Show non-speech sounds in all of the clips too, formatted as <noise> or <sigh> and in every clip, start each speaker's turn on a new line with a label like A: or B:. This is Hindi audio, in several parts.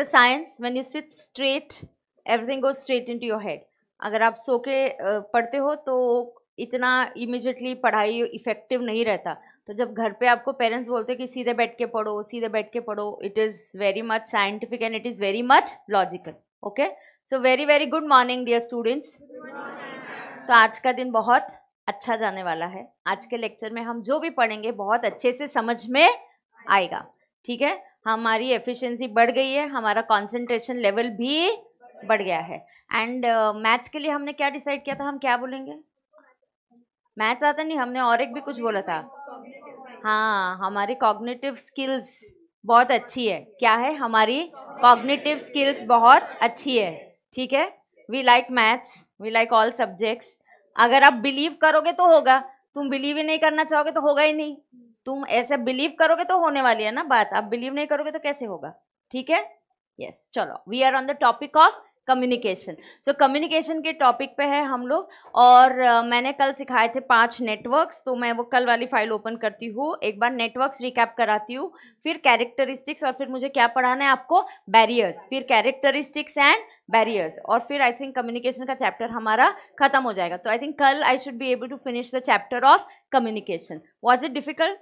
A: the science when you sit straight everything goes straight into your head अगर आप सो के पढ़ते हो तो इतना इमिजिएटली पढ़ाई इफ़ेक्टिव नहीं रहता तो जब घर पे आपको पेरेंट्स बोलते कि सीधे बैठ के पढ़ो सीधे बैठ के पढ़ो it is very much scientific and it is very much logical okay so very very good morning dear students तो आज का दिन बहुत अच्छा जाने वाला है आज के लेक्चर में हम जो भी पढ़ेंगे बहुत अच्छे से समझ में आएगा ठीक है हमारी एफिशिएंसी बढ़ गई है हमारा कंसंट्रेशन लेवल भी बढ़ गया है एंड मैथ्स uh, के लिए हमने क्या डिसाइड किया था हम क्या बोलेंगे मैथ्स आता नहीं हमने और एक भी कुछ बोला था हाँ हमारी कॉग्निटिव स्किल्स बहुत अच्छी है क्या है हमारी कॉग्निटिव स्किल्स बहुत अच्छी है ठीक है we like maths we like all subjects अगर आप बिलीव करोगे तो होगा तुम बिलीव ही नहीं करना चाहोगे तो होगा ही नहीं तुम ऐसे बिलीव करोगे तो होने वाली है ना बात आप बिलीव नहीं करोगे तो कैसे होगा ठीक है यस yes, चलो we are on the topic of communication so communication के टॉपिक पे है हम लोग और uh, मैंने कल सिखाए थे पांच नेटवर्क्स तो मैं वो कल वाली फाइल ओपन करती हूँ एक बार नेटवर्क्स रिकैप कराती हूँ फिर कैरेक्टरिस्टिक्स और फिर मुझे क्या पढ़ाना है आपको बैरियर्स फिर कैरेक्टरिस्टिक्स एंड बैरियर्स और फिर आई थिंक कम्युनिकेशन का चैप्टर हमारा खत्म हो जाएगा तो आई थिंक कल I should be able to finish the chapter of communication was it difficult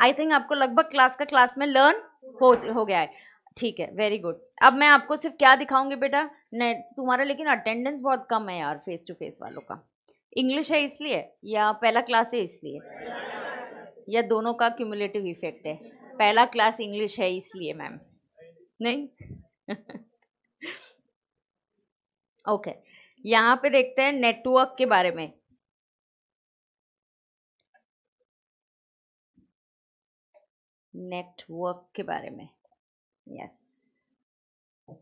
A: I think आपको लगभग क्लास का क्लास में लर्न हो हो गया है ठीक है वेरी गुड अब मैं आपको सिर्फ क्या दिखाऊंगी बेटा नहीं तुम्हारा लेकिन अटेंडेंस बहुत कम है यार फेस टू फेस वालों का इंग्लिश है इसलिए या पहला क्लास है इसलिए या दोनों का क्यूमुलेटिव इफेक्ट है पहला क्लास इंग्लिश है इसलिए मैम नहीं ओके <laughs> okay. यहाँ पे देखते हैं
B: नेटवर्क के बारे में नेटवर्क के बारे में यस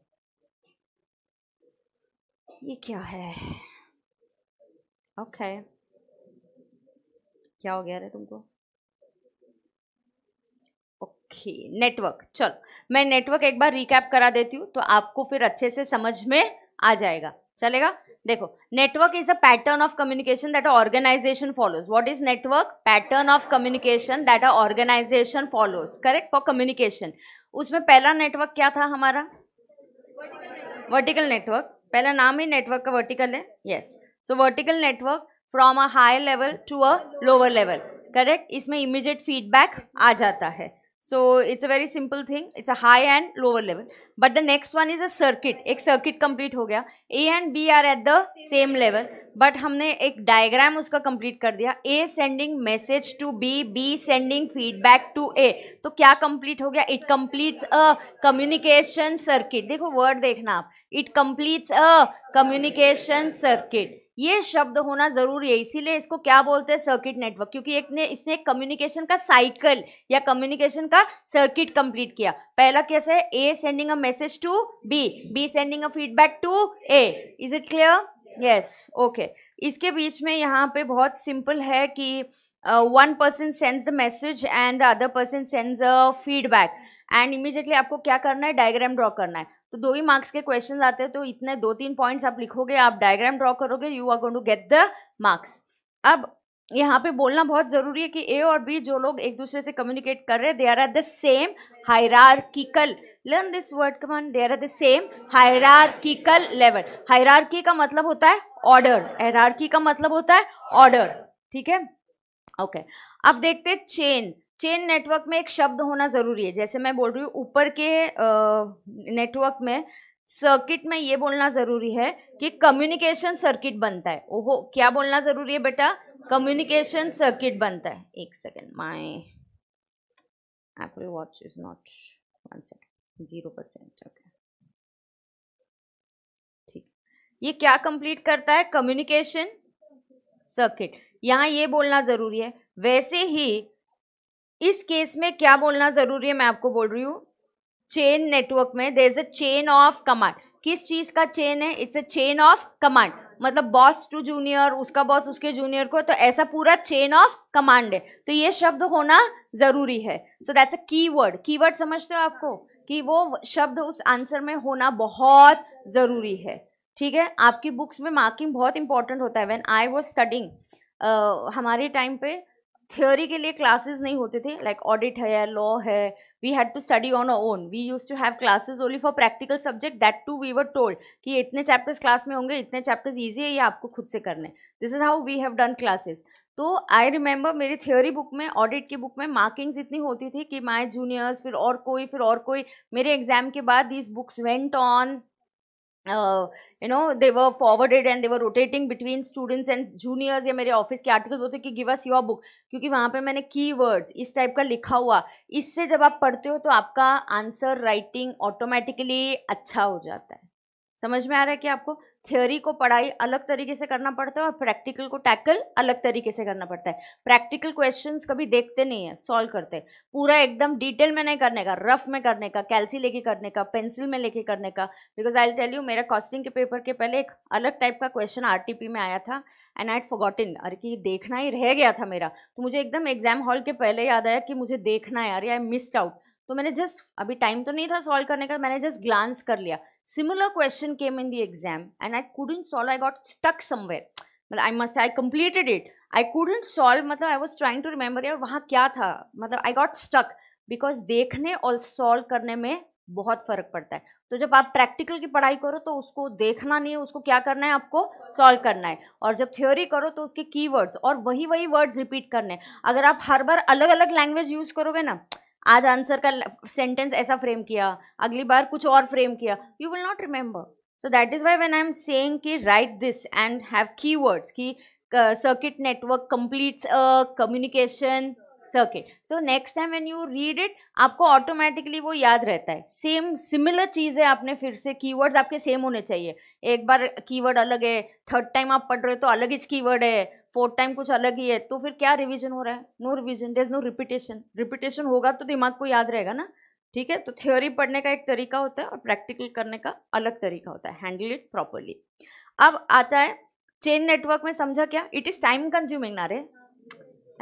B: ये क्या है
A: ओके क्या हो गया रे तुमको ओके नेटवर्क चलो मैं नेटवर्क एक बार रिकैप करा देती हूँ तो आपको फिर अच्छे से समझ में आ जाएगा चलेगा देखो network is a pattern of communication that organization follows what is network pattern of communication that a organization follows correct for communication उसमें पहला नेटवर्क क्या था हमारा वर्टिकल नेटवर्क पहला नाम ही नेटवर्क का वर्टिकल है yes so vertical network from a higher level to a lower level correct इसमें इमीडिएट फीडबैक आ जाता है so it's a very simple thing it's a high and lower level but the next one is a circuit एक सर्किट कंप्लीट हो गया A and B are at the same level but हमने एक डायग्राम उसका कंप्लीट कर दिया A sending message to B B sending feedback to A तो क्या कंप्लीट हो गया it completes a communication circuit देखो वर्ड देखना आप it completes a communication circuit ये शब्द होना ज़रूरी है इसीलिए इसको क्या बोलते हैं सर्किट नेटवर्क क्योंकि एक ने इसने एक कम्युनिकेशन का साइकिल या कम्युनिकेशन का सर्किट कंप्लीट किया पहला कैसे A sending a message to B B sending a feedback to A is it clear yes okay इसके बीच में यहाँ पे बहुत सिंपल है कि one person sends the message and the other person sends a feedback and immediately आपको क्या करना है डायग्राम ड्रॉ करना है तो दो ही मार्क्स के क्वेश्चन आते हैं तो इतने दो तीन पॉइंट्स आप लिखोगे आप डायग्राम ड्रॉ करोगे you are going to get the marks अब यहाँ पे बोलना बहुत ज़रूरी है कि ए और बी जो लोग एक दूसरे से कम्युनिकेट कर रहे हैं they are at the same hierarchical learn this word come they are at the same hierarchical level hierarchy का मतलब होता है ऑर्डर हायरार्की का मतलब होता है ऑर्डर ठीक है ओके okay. अब देखते हैं चेन चेन नेटवर्क में एक शब्द होना ज़रूरी है जैसे मैं बोल रही हूँ ऊपर के नेटवर्क में सर्किट में ये बोलना ज़रूरी है कि कम्युनिकेशन सर्किट बनता है ओहो क्या बोलना ज़रूरी है बेटा कम्युनिकेशन सर्किट बनता है एक second my
B: Apple watch is not one second zero percent okay
A: ठीक ये क्या कंप्लीट करता है कम्युनिकेशन सर्किट यहाँ ये बोलना ज़रूरी है वैसे ही इस केस में क्या बोलना ज़रूरी है मैं आपको बोल रही हूँ चेन नेटवर्क में there is a chain of command किस चीज़ का चेन है it's a chain of command मतलब बॉस टू जूनियर उसका बॉस उसके जूनियर को तो ऐसा पूरा चेन ऑफ कमांड है तो ये शब्द होना ज़रूरी है सो दैट्स अ की वर्ड की वर्ड समझते हो आपको कि वो शब्द उस आंसर में होना बहुत ज़रूरी है ठीक है आपकी बुक्स में मार्किंग बहुत इंपॉर्टेंट होता है व्हेन आई वाज स्टडिंग हमारे टाइम पे थ्योरी के लिए क्लासेस नहीं होते थे लाइक ऑडिट है लॉ है we had to study on a own we use to have classes only for practical subject that to we were told कि इतने चैप्टर्स क्लास में होंगे इतने चैप्टर्स ईजी है ये आपको खुद से करने this is how we have done classes तो आई रिमेंबर मेरी थ्योरी बुक में ऑडिट की बुक में मार्किंग्स इतनी होती थी कि माई जूनियर्स फिर और कोई फिर और कोई मेरे एग्जाम के बाद this books went on uh, you know they were forwarded and they were rotating between students and juniors या मेरे ऑफिस के आर्टिकल बोलते कि गिव अस योर बुक क्योंकि वहाँ पे मैंने की वर्ड्स इस टाइप का लिखा हुआ इससे जब आप पढ़ते हो तो आपका आंसर राइटिंग ऑटोमेटिकली अच्छा हो जाता है समझ में आ रहा है कि आपको थ्योरी को पढ़ाई अलग तरीके से करना पड़ता है और प्रैक्टिकल को टैकल अलग तरीके से करना पड़ता है प्रैक्टिकल क्वेश्चंस कभी देखते नहीं है सॉल्व करते पूरा एकदम डिटेल में नहीं करने का रफ में करने का कैलसी लेके करने का पेंसिल में लेके करने का बिकॉज आई टेल यू मेरा कॉस्टिंग के पेपर के पहले एक अलग टाइप का क्वेश्चन आर में आया था एंड आई फोगॉटिन अरे कि देखना ही रह गया था मेरा तो मुझे एकदम एग्जाम हॉल के पहले याद आया कि मुझे देखना है अरे आई मिस्ड आउट तो मैंने जस्ट अभी टाइम तो नहीं था सॉल्व करने का मैंने जस्ट ग्लांस कर लिया Similar question came in the exam and I couldn't solve. I got stuck somewhere. I must I completed it. I couldn't solve. मतलब I was trying to remember यार वहाँ क्या था मतलब I got stuck because देखने और solve करने में बहुत फर्क पड़ता है तो जब आप प्रैक्टिकल की पढ़ाई करो तो उसको देखना नहीं है उसको क्या करना है आपको सॉल्व करना है और जब थ्योरी करो तो उसके कीवर्ड्स और वही वही वर्ड्स रिपीट करने हैं अगर आप हर बार अलग अलग लैंग्वेज यूज़ करोगे ना आज आंसर का सेंटेंस ऐसा फ्रेम किया अगली बार कुछ और फ्रेम किया you will not remember so that is why when I am saying कि write this and have key words कि circuit network complete communication circuit so next time when you read it आपको ऑटोमेटिकली वो याद रहता है सेम सिमिलर चीज़ है आपने फिर से कीवर्ड्स आपके सेम होने चाहिए एक बार वर्ड अलग है थर्ड टाइम आप पढ़ रहे हो तो अलग ही कीवर्ड है फोर्थ टाइम कुछ अलग ही है तो फिर क्या रिविजन हो रहा है no revision there is no repetition repetition होगा तो दिमाग को याद रहेगा ना ठीक है तो थ्योरी पढ़ने का एक तरीका होता है और प्रैक्टिकल करने का अलग तरीका होता है हैंडल इट प्रॉपरली अब आता है चेन नेटवर्क में समझा क्या इट इज़ टाइम कंज्यूमिंग ना रे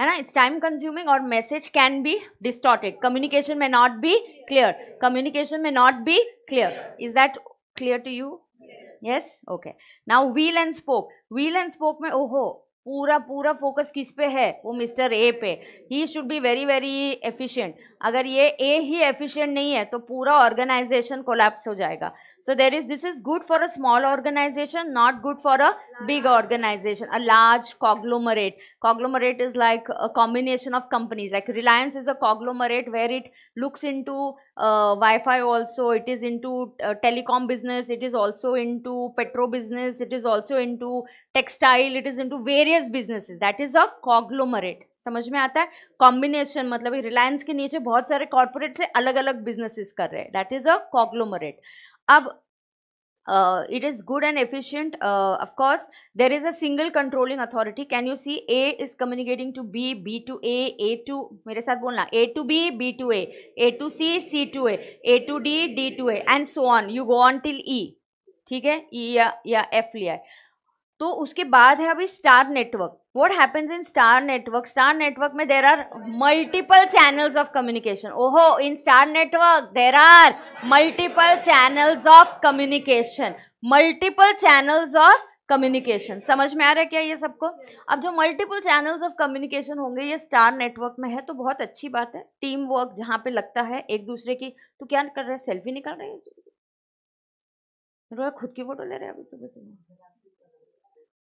A: है ना इट्स टाइम कंज्यूमिंग और message can be distorted communication में नॉट बी क्लियर कम्युनिकेशन में not be clear is that clear to you yes okay now wheel and spoke wheel and spoke में ओहो पूरा पूरा फोकस किस पे है वो मिस्टर ए पे he should be very very efficient अगर ये ए ही एफिशिएंट नहीं है तो पूरा ऑर्गेनाइजेशन कोलैप्स हो जाएगा so there is this is good for a small organization not good for a big organization a large conglomerate conglomerate is like a combination of companies like Reliance is a conglomerate where it looks in to uh, Wi-Fi also, it is into uh, telecom business, it is also into petro business, it is also into textile, it is into various businesses. That is a conglomerate. समझ में आता है कॉम्बिनेशन मतलब रिलायंस के नीचे बहुत सारे कॉर्पोरेट से अलग अलग बिजनेसेस कर रहे हैं दैट इज अ कॉग्लोमरेट अब uh, it is good and efficient uh, of course there is a single controlling authority can you see a is communicating to b b to a a to mere sath bolna a to b b to a a to c c to a a to d d to a and so on you go on till e ठीक है ई या या F लिया तो उसके बाद है अभी star network what happens in star network star network में there are multiple channels of communication ओहो in star network there are multiple channels of communication multiple channels of communication समझ में आ रहा है क्या ये सबको अब जो मल्टीपल चैनल्स ऑफ कम्युनिकेशन होंगे ये स्टार नेटवर्क में है तो बहुत अच्छी बात है टीम वर्क जहाँ पे लगता है एक दूसरे की तो क्या कर रहे हैं सेल्फी निकाल रहे हैं खुद की फोटो ले रहे हैं अभी सुबह सुबह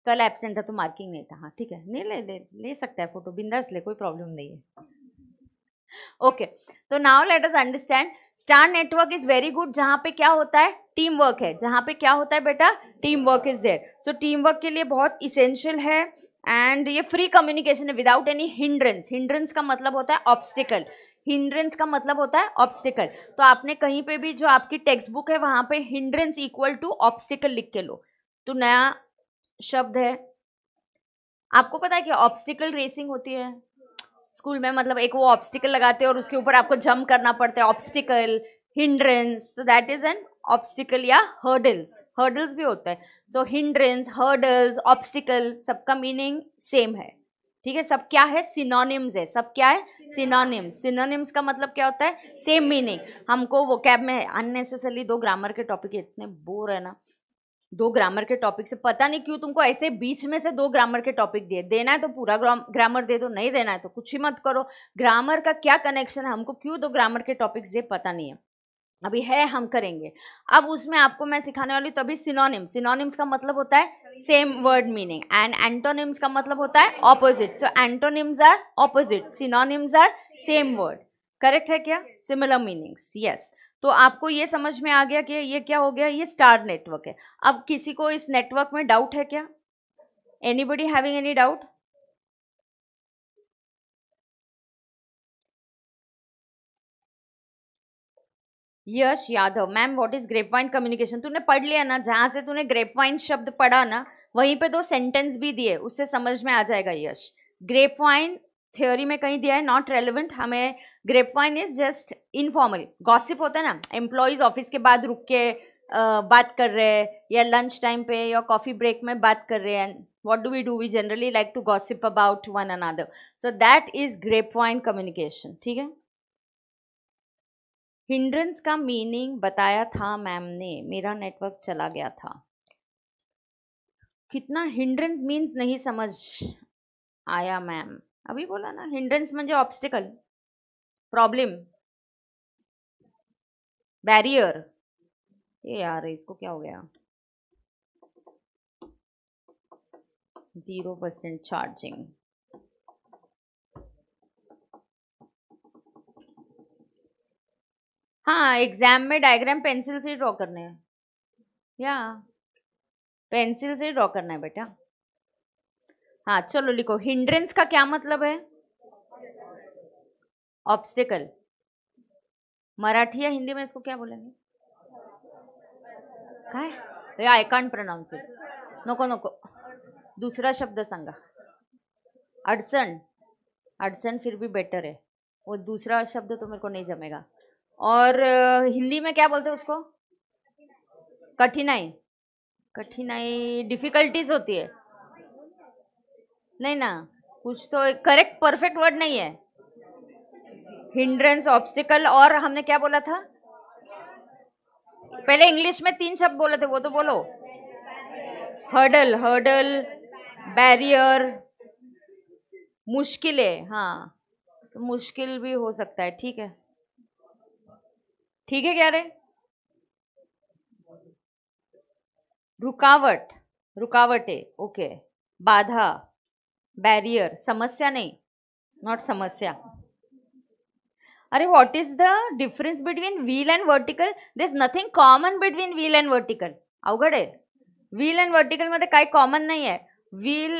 A: कल एबसेंट था तो मार्किंग नहीं था हाँ ठीक है नहीं ले ले, ले सकता है फोटो बिंदास ले कोई प्रॉब्लम नहीं है ओके तो now let us understand star network is very good जहां पे क्या होता है टीम वर्क है जहां पे क्या होता है बेटा team work is there so team work के लिए बहुत इसेंशियल है एंड ये फ्री कम्युनिकेशन है विदाउट एनी हिंड्रेंस हिंड्रेंस का मतलब होता है ऑब्स्टिकल हिंड्रेंस का मतलब होता है ऑब्स्टिकल तो आपने कहीं पे भी जो आपकी टेक्स्ट बुक है वहां पे हिंड्रेंस इक्वल टू ऑब्स्टिकल लिख के लो तो नया शब्द है आपको पता है कि ऑब्स्टिकल रेसिंग होती है स्कूल में मतलब एक वो ऑब्स्टिकल लगाते हैं और उसके ऊपर आपको जंप करना पड़ता है obstacle hindrance so that is an obstacle या हर्डल्स हर्डल्स भी होता है सो हिंड्रेंस हर्डल्स ऑब्स्टिकल सबका मीनिंग सेम है ठीक है सब क्या है सिनोनिम्स है सब क्या है सिनोनिम्स सिनोनिम्स का मतलब क्या होता है सेम मीनिंग हमको वो कैब में अननेसेसरली दो ग्रामर के टॉपिक इतने बोर है ना दो ग्रामर के टॉपिक से पता नहीं क्यों तुमको ऐसे बीच में से दो ग्रामर के टॉपिक दिए देना है तो पूरा ग्रामर दे दो नहीं देना है तो कुछ ही मत करो ग्रामर का क्या कनेक्शन है हमको क्यों दो ग्रामर के टॉपिक्स दिए पता नहीं है अभी है हम करेंगे अब उसमें आपको मैं सिखाने वाली हूँ अभी सिनोनिम सिनोनिम्स का मतलब होता है same word meaning and antonyms का मतलब होता है opposite so antonyms are opposite synonyms are same word correct है क्या सिमिलर मीनिंग्स यस तो आपको ये समझ में आ गया कि ये क्या हो गया ये स्टार नेटवर्क है अब किसी को इस नेटवर्क में डाउट है क्या anybody having any doubt Yash Yadav ma'am what is grapevine communication तूने पढ़ लिया ना जहां से तूने ग्रेप वाइन शब्द पढ़ा ना वहीं पे दो सेंटेंस भी दिए उससे समझ में आ जाएगा यश ग्रेप वाइन थ्योरी में कहीं दिया है नॉट रेलिवेंट हमें grapevine is just informal gossip होता है ना एम्प्लॉयज़ ऑफिस के बाद रुक के आ, बात कर रहे हैं या लंच टाइम पे या कॉफ़ी ब्रेक में बात कर रहे हैं what do we do we generally like to gossip about one so that is grape grapevine communication ठीक है हिंड्रेंस का मीनिंग बताया था मैम ने मेरा नेटवर्क चला गया था कितना हिंड्रेंस मीन्स नहीं समझ आया मैम अभी बोला ना हिंड्रेंस मे ऑब्स्टिकल प्रॉब्लम बैरियर
B: ये यार इसको क्या हो गया जीरो परसेंट चार्जिंग
A: हाँ एग्जाम में डायग्राम पेंसिल से ड्रॉ करने हैं या पेंसिल से ड्रॉ करना है बेटा हाँ चलो लिखो हिंड्रेंस का क्या मतलब है ऑब्स्टिकल मराठी या हिंदी में इसको क्या बोलेंगे आई कांट कॉन्ट इट नको नको दूसरा शब्द संगा अड़सन अड़सन फिर भी बेटर है वो दूसरा शब्द तो मेरे को नहीं जमेगा और हिंदी में क्या बोलते हैं उसको कठिनाई कठिनाई डिफिकल्टीज होती है नहीं ना कुछ तो करेक्ट परफेक्ट वर्ड नहीं है हिंड्रेंस ऑब्स्टिकल और हमने क्या बोला था पहले इंग्लिश में तीन शब्द बोले थे वो तो बोलो हर्डल हर्डल बैरियर है हाँ तो मुश्किल भी हो सकता है ठीक है ठीक है क्या रे रुकावट रुकावटे ओके बाधा बैरियर समस्या नहीं नॉट समस्या अरे what is the difference between wheel and vertical there is nothing common between wheel and vertical अवगढ़ व्हील एंड वर्टिकल मध्य कॉमन नहीं है व्हील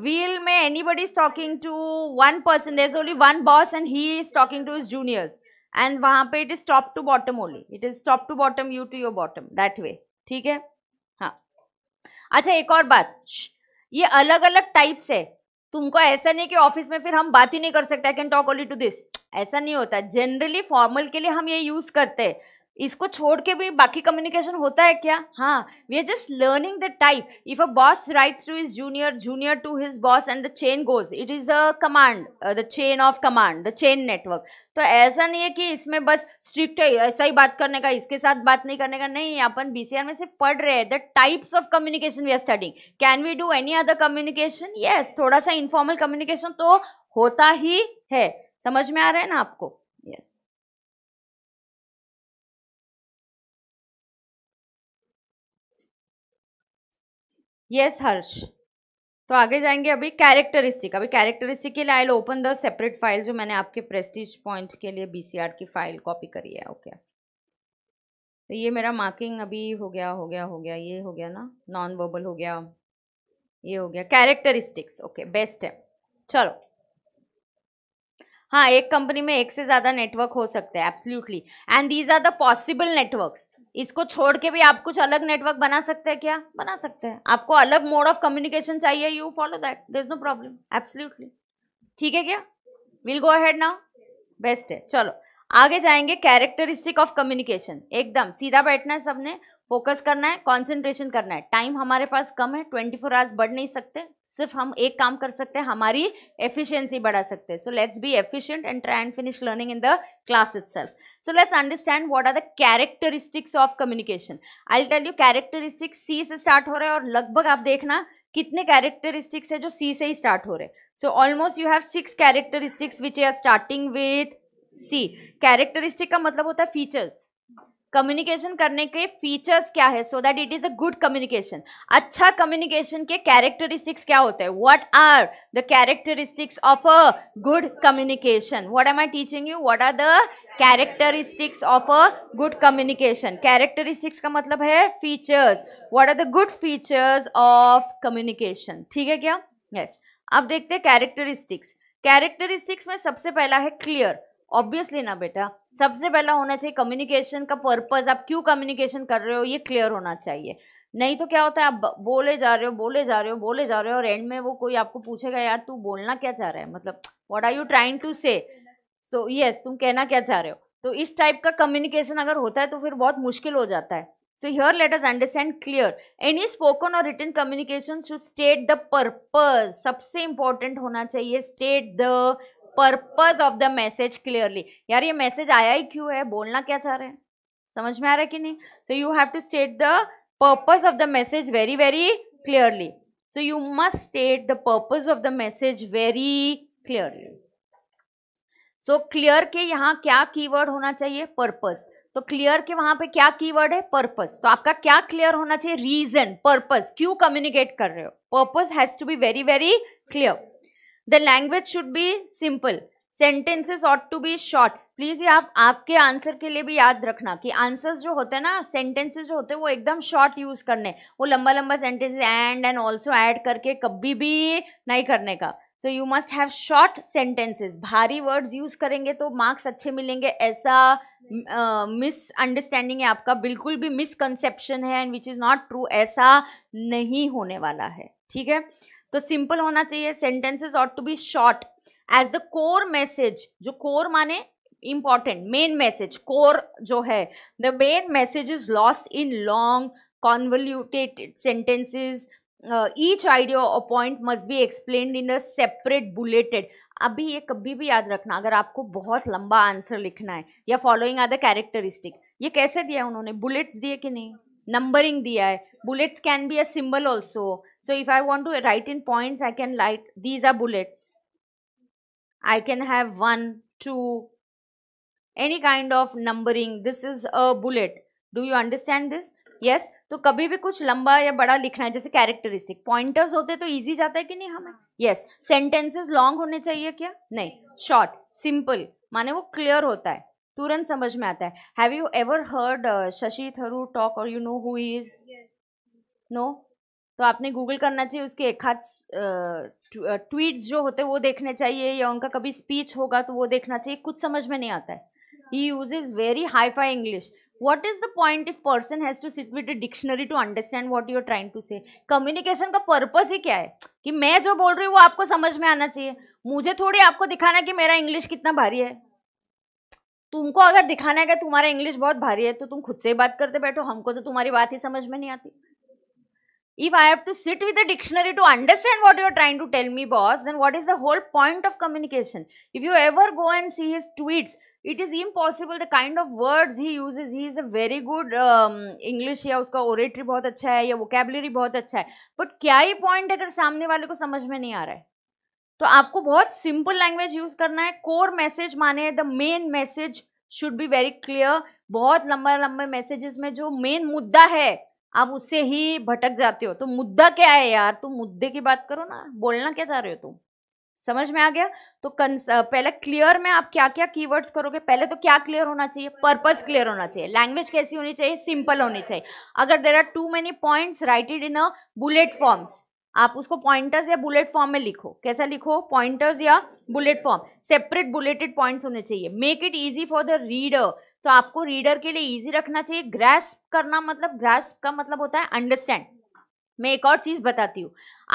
A: व्हील मे buddy is talking to one person there is only one boss and he is talking to is juniors and वहां पे it is top to bottom only it is top to bottom you to your bottom that way ठीक है हाँ अच्छा एक और बात ये अलग अलग टाइप्स है तुमको ऐसा नहीं कि ऑफिस में फिर हम बात ही नहीं कर सकते I can talk only to this ऐसा नहीं होता जनरली फॉर्मल के लिए हम ये यूज करते हैं इसको छोड़ के भी बाकी कम्युनिकेशन होता है क्या हाँ we are just learning the type if a boss writes to his junior junior to his boss and the chain goes it is a command the chain of command the chain network तो ऐसा नहीं है कि इसमें बस स्ट्रिक्ट है ऐसा ही बात करने का इसके साथ बात नहीं करने का नहीं अपन बी में से पढ़ रहे हैं the types of communication we are studying can we do any other communication yes थोड़ा सा इन्फॉर्मल कम्युनिकेशन तो होता ही है समझ में आ रहा है ना आपको यस हर्ष तो आगे जाएंगे अभी कैरेक्टरिस्टिक अभी कैरेक्टरिस्टिक के लिए I open the separate file जो मैंने आपके प्रेस्टीज पॉइंट के लिए बीसीआर की फाइल कॉपी करी है ओके तो ये मेरा मार्किंग अभी हो गया हो गया हो गया ये हो गया ना नॉन वर्बल हो गया ये हो गया कैरेक्टरिस्टिक्स ओके बेस्ट है चलो हाँ एक कंपनी में एक से ज़्यादा नेटवर्क हो सकते हैं absolutely and these are the possible networks इसको छोड़ के भी आप कुछ अलग नेटवर्क बना सकते हैं क्या बना सकते हैं आपको अलग मोड ऑफ कम्युनिकेशन चाहिए you follow that there is no problem absolutely ठीक है क्या will go ahead now best है चलो आगे जाएंगे कैरेक्टरिस्टिक ऑफ कम्युनिकेशन एकदम सीधा बैठना है सबने फोकस करना है कॉन्सेंट्रेशन करना है टाइम हमारे पास कम है ट्वेंटी फोर आवर्स बढ़ नहीं सकते सिर्फ हम एक काम कर सकते हैं हमारी एफिशिएंसी बढ़ा सकते हैं so let's be efficient and try and finish learning in the class it so let's understand what are the characteristics of communication I tell you characteristics C से स्टार्ट हो रहे हैं और लगभग आप देखना कितने कैरेक्टरिस्टिक्स है जो सी से ही स्टार्ट हो रहे हैं so almost you have six characteristics which are starting with C characteristic का मतलब होता है फीचर्स कम्युनिकेशन करने के फीचर्स क्या है so that it is a good communication अच्छा कम्युनिकेशन के कैरेक्टरिस्टिक्स क्या होते हैं what are the characteristics of a good communication what am I teaching you what are the characteristics of a good communication characteristics का मतलब है features what are the good features of communication ठीक है क्या यस yes. अब देखते हैं कैरेक्टरिस्टिक्स कैरेक्टरिस्टिक्स में सबसे पहला है क्लियर ऑब्वियसली ना बेटा सबसे पहला होना चाहिए कम्युनिकेशन का पर्पज़ आप क्यों कम्युनिकेशन कर रहे हो ये क्लियर होना चाहिए नहीं तो क्या होता है आप बोले जा रहे हो बोले जा रहे हो बोले जा रहे हो और एंड में वो कोई आपको पूछेगा यार तू बोलना क्या चाह रहा है मतलब what are you trying to say so yes तुम कहना क्या चाह रहे हो तो इस टाइप का कम्युनिकेशन अगर होता है तो फिर बहुत मुश्किल हो जाता है so here let us understand clear any spoken or written communication should state the purpose सबसे इंपॉर्टेंट होना चाहिए state the purpose of the message clearly यार ये मैसेज आया ही क्यों है बोलना क्या चाह रहे हैं समझ में आ रहा है कि नहीं so you have to state the purpose of the message very very clearly so you must state the purpose of the message very clearly so clear के यहाँ क्या कीवर्ड होना चाहिए पर्पज तो क्लियर के वहां पे क्या कीवर्ड है पर्पज तो आपका क्या क्लियर होना चाहिए रीजन पर्पज क्यों कम्युनिकेट कर रहे हो purpose has to be very very clear the language should be simple sentences ought to be short please ये आप आपके आंसर के लिए भी याद रखना कि आंसर्स जो होते हैं ना सेंटेंसेस जो होते हैं वो एकदम शॉर्ट यूज़ करने वो लंबा लंबा sentences and and also add करके कभी भी नहीं करने का so you must have short sentences भारी वर्ड्स यूज़ करेंगे तो मार्क्स अच्छे मिलेंगे ऐसा मिस अंडरस्टैंडिंग है आपका बिल्कुल भी मिसकनसेप्शन है and which is not true ऐसा नहीं होने वाला है ठीक है तो सिंपल होना चाहिए sentences ought to be short as the core message जो कोर माने इंपॉर्टेंट मेन मैसेज कोर जो है the main message is lost in long convoluted sentences each idea or point must be explain in a separate bulleted अभी ये कभी भी याद रखना अगर आपको बहुत लंबा आंसर लिखना है या फॉलोइंग द कैरेक्टरिस्टिक ये कैसे दिया उन्होंने बुलेट्स दिए कि नहीं नंबरिंग दिया है bullets can be a symbol also so if I want to write in points I can light these are bullets I can have one two any kind of numbering this is a bullet do you understand this yes तो कभी भी कुछ लंबा या बड़ा लिखना है जैसे कैरेक्टरिस्टिक पॉइंटर्स होते तो ईजी जाता है कि नहीं हमें यस सेंटेंसेज लॉन्ग होने चाहिए क्या नहीं शॉर्ट सिंपल माने वो क्लियर होता है तुरंत समझ में आता है have you ever heard Shashi Tharoor talk or you know who is no तो आपने गूगल करना चाहिए उसके एक हाथ ट्वीट्स uh, uh, जो होते हैं वो देखने चाहिए या उनका कभी स्पीच होगा तो वो देखना चाहिए कुछ समझ में नहीं आता है he use is very hi-fi English what is the point if person has to sit with dictionary to understand what you're trying to say communication का पर्पज ही क्या है कि मैं जो बोल रही हूँ वो आपको समझ में आना चाहिए मुझे थोड़ी आपको दिखाना कि मेरा इंग्लिश कितना भारी है तुमको अगर दिखाना है कि तुम्हारा इंग्लिश बहुत भारी है तो तुम खुद से ही बात करते बैठो हमको तो तुम्हारी बात ही समझ में नहीं आती if I have to sit with the dictionary to understand what are trying to tell me boss then what is the whole point of communication if you ever go and see his tweets it is impossible the kind of words he use he is a very good English या उसका ओरेटरी बहुत अच्छा है या वोकेबलरी बहुत अच्छा है बट क्या ही पॉइंट अगर सामने वाले को समझ में नहीं आ रहा है तो आपको बहुत सिंपल लैंग्वेज यूज करना है कोर मैसेज माने the main message should be very clear बहुत लंबे लंबे मैसेजेस में जो मेन मुद्दा है आप उससे ही भटक जाते हो तो मुद्दा क्या है यार तुम मुद्दे की बात करो ना बोलना क्या चाह रहे हो तुम समझ में आ गया तो कंस पहले क्लियर में आप क्या क्या कीवर्ड्स करोगे पहले तो क्या क्लियर होना चाहिए पर्पस क्लियर होना चाहिए लैंग्वेज कैसी होनी चाहिए सिंपल होनी चाहिए अगर there are too many points writed in a bullet forms आप उसको पॉइंटर्स या बुलेट फॉर्म में लिखो कैसा लिखो पॉइंटर्स या bullet form separate bulleted points होने चाहिए make it easy for the reader तो आपको रीडर के लिए ईजी रखना चाहिए ग्रेस्प करना मतलब ग्रेस्प का मतलब होता है अंडरस्टैंड मैं एक और चीज़ बताती हूँ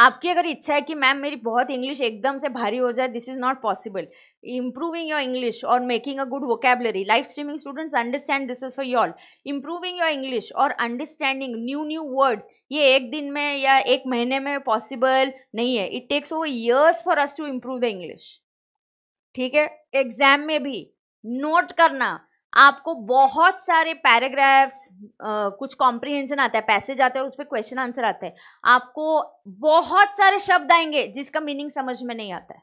A: आपकी अगर इच्छा है कि मैम मेरी बहुत इंग्लिश एकदम से भारी हो जाए this is not possible improving your English or making a good vocabulary live streaming students understand this is for y'all improving your English or understanding new new words ये एक दिन में या एक महीने में पॉसिबल नहीं है it takes over years for us to improve the English ठीक है एग्जाम में भी नोट करना आपको बहुत सारे पैराग्राफ्स कुछ कॉम्प्रिहेंशन आता है पैसेज आता है उस पर क्वेश्चन आंसर आता है आपको बहुत सारे शब्द आएंगे जिसका मीनिंग समझ में नहीं आता है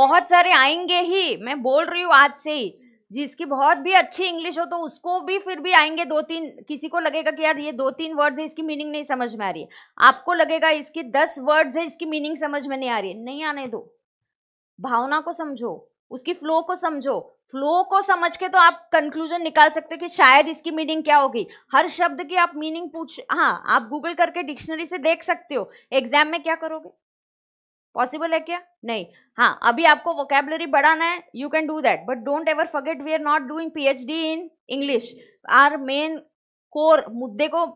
A: बहुत सारे आएंगे ही मैं बोल रही हूँ आज से ही जिसकी बहुत भी अच्छी इंग्लिश हो तो उसको भी फिर भी आएंगे दो तीन किसी को लगेगा कि यार ये दो तीन वर्ड्स है इसकी मीनिंग नहीं समझ में आ रही है आपको लगेगा इसकी दस वर्ड्स है इसकी मीनिंग समझ में नहीं आ रही है नहीं आने दो भावना को समझो उसकी फ्लो को समझो फ्लो को समझ के तो आप कंक्लूजन निकाल सकते हो कि शायद इसकी मीनिंग क्या होगी हर शब्द की आप मीनिंग पूछ हाँ आप गूगल करके डिक्शनरी से देख सकते हो एग्जाम में क्या करोगे पॉसिबल है क्या नहीं हाँ अभी आपको वोकेबलरी बढ़ाना है you can do that but don't ever forget we are not doing PhD in English our main core मुद्दे को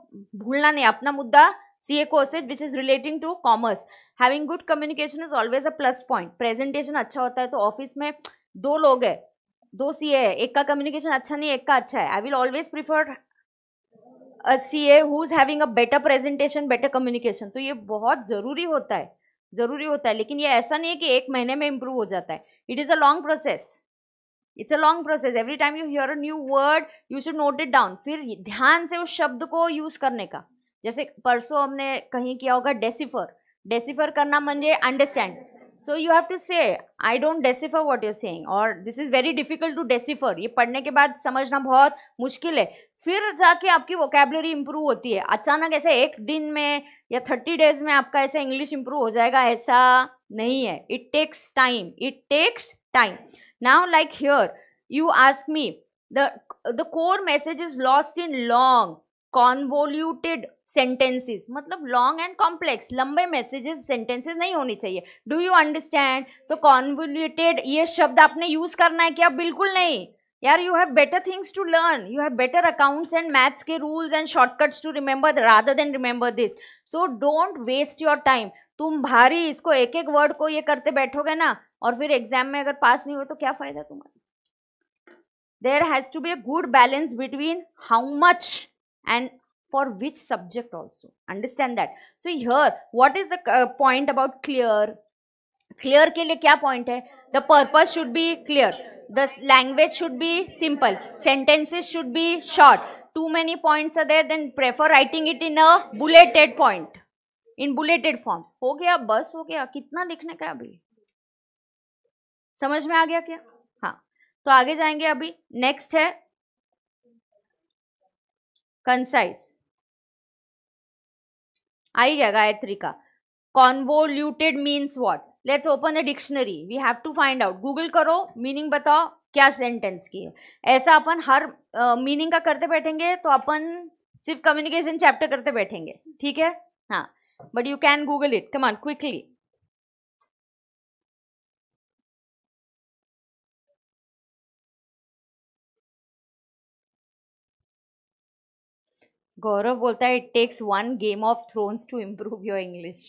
A: भूलना नहीं अपना मुद्दा of course it which is relating to commerce having good communication is always a plus point presentation अच्छा होता है तो ऑफिस में दो लोग हैं दो सी ए है एक का कम्युनिकेशन अच्छा नहीं एक का अच्छा है I will always a see a who is having a better presentation better communication तो ये बहुत ज़रूरी होता है ज़रूरी होता है लेकिन ये ऐसा नहीं है कि एक महीने में इम्प्रूव हो जाता है it is a long process it's a long process every time you hear a new word you should note it down फिर ध्यान से उस शब्द को यूज़ करने का जैसे परसों हमने कहीं किया होगा डेसीफर डेसीफर करना जे understand so you have to say I don't decipher what you're saying or this is very difficult to decipher ये पढ़ने के बाद समझना बहुत मुश्किल है फिर जाके आपकी वोकेबलरी इंप्रूव होती है अचानक ऐसे एक दिन में या थर्टी डेज में आपका ऐसा इंग्लिश इंप्रूव हो जाएगा ऐसा नहीं है it takes time it takes time now like here you ask me the core message is lost in long convoluted sentences मतलब लॉन्ग एंड कॉम्प्लेक्स लंबे मैसेजेस सेंटेंसेस नहीं होनी चाहिए डू यू अंडरस्टैंड तो कॉन्वुलेटेड ये शब्द आपने यूज करना है क्या बिल्कुल नहीं यार you have better things to learn you have better accounts and maths के rules and shortcuts to remember rather than remember this so don't waste your time तुम भारी इसको एक एक वर्ड को ये करते बैठोगे ना और फिर एग्जाम में अगर पास नहीं हो तो क्या फायदा तुम्हारा there has to be a good balance between how much and for which subject also understand that so here what is the uh, point about clear clear ke liye kya point hai the purpose should be clear the language should be simple sentences should be short too many points are there then prefer writing it in a bulleted point in bulleted form हो गया बस हो गया कितना लिखने का अभी समझ में आ गया क्या हाँ तो आगे जाएंगे अभी नेक्स्ट है कंसाइज आई गया गायत्री का convoluted means what let's open a dictionary we have to find out Google करो मीनिंग बताओ क्या सेंटेंस की है ऐसा अपन हर मीनिंग uh, का करते बैठेंगे तो अपन सिर्फ कम्युनिकेशन चैप्टर करते बैठेंगे ठीक है हाँ but you can Google it come on quickly Gaurav बोलता है it takes one Game of Thrones to improve your English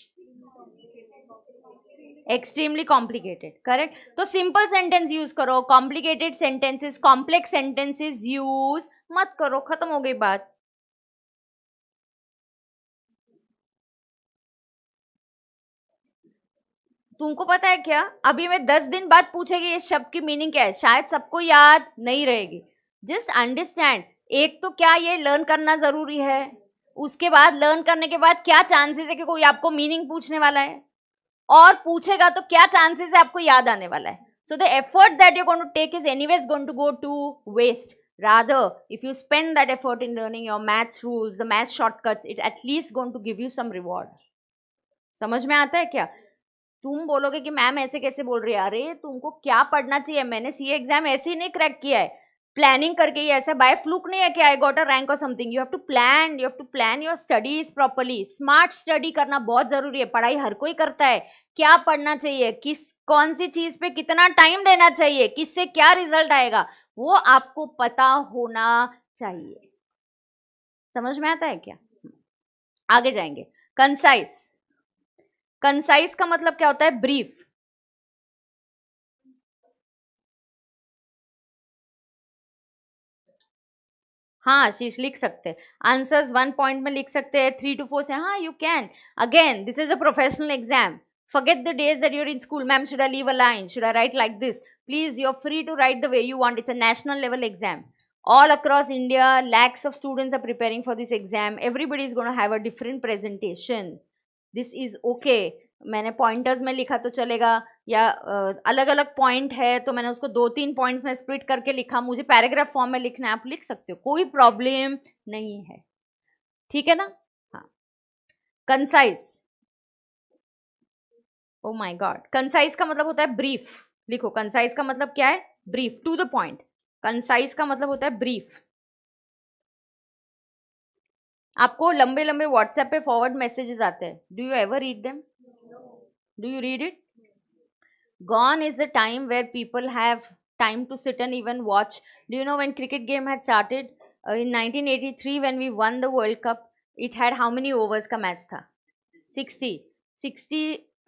A: extremely complicated correct तो सिंपल सेंटेंस यूज करो complicated sentences complex sentences use मत करो खत्म हो गई बात तुमको पता है क्या अभी मैं दस दिन बाद पूछेगी इस शब्द की मीनिंग क्या है शायद सबको याद नहीं रहेगी जस्ट अंडरस्टैंड एक तो क्या ये लर्न करना ज़रूरी है उसके बाद लर्न करने के बाद क्या चांसेस है कि कोई आपको मीनिंग पूछने वाला है और पूछेगा तो क्या चांसेस है आपको याद आने वाला है so the effort that you going to take is any ways going to go to waste rather if you spend that effort in learning your maths rules the math shortcuts it at least going to give you some reward समझ में आता है क्या तुम बोलोगे कि मैम ऐसे कैसे बोल रही है अरे तुमको क्या पढ़ना चाहिए मैंने सी एग्जाम ऐसे ही नहीं क्रैक किया है प्लानिंग करके ही ऐसा बाय फ्लूक नहीं है कि आई गॉट अ रैंक और something you have to plan you have to plan your studies properly smart study करना बहुत जरूरी है पढ़ाई हर कोई करता है क्या पढ़ना चाहिए किस कौन सी चीज पे कितना टाइम देना चाहिए किससे क्या रिजल्ट आएगा वो आपको पता होना चाहिए समझ में आता है क्या आगे जाएंगे कंसाइज
B: कंसाइज का मतलब क्या होता है ब्रीफ हाँ शीश लिख सकते
A: हैं आंसर्स वन पॉइंट में लिख सकते हैं थ्री टू फोर से हाँ you can again this is a professional exam forget the days that you're in school ma'am should i leave a line should i write like this please you're free to write the way you want it's a national level exam all across india lakhs of students are preparing for this exam everybody is going to have a different presentation this is okay मैंने पॉइंटर्स में लिखा तो चलेगा या अलग अलग पॉइंट है तो मैंने उसको दो तीन पॉइंट्स में स्प्लिट करके लिखा मुझे पैराग्राफ फॉर्म में लिखना है आप लिख सकते हो कोई प्रॉब्लम नहीं है ठीक है ना हाँ concise oh my God concise का मतलब होता है ब्रीफ लिखो कंसाइज का मतलब क्या है brief to the point concise का मतलब होता है ब्रीफ आपको लंबे लंबे व्हाट्सएप पे फॉरवर्ड मैसेजेस आते हैं do you ever read them do you read it gone is the time where people have time to sit and even watch do you know when cricket game had started uh, in 1983 when we won the world cup it had how many overs ka match tha 60 60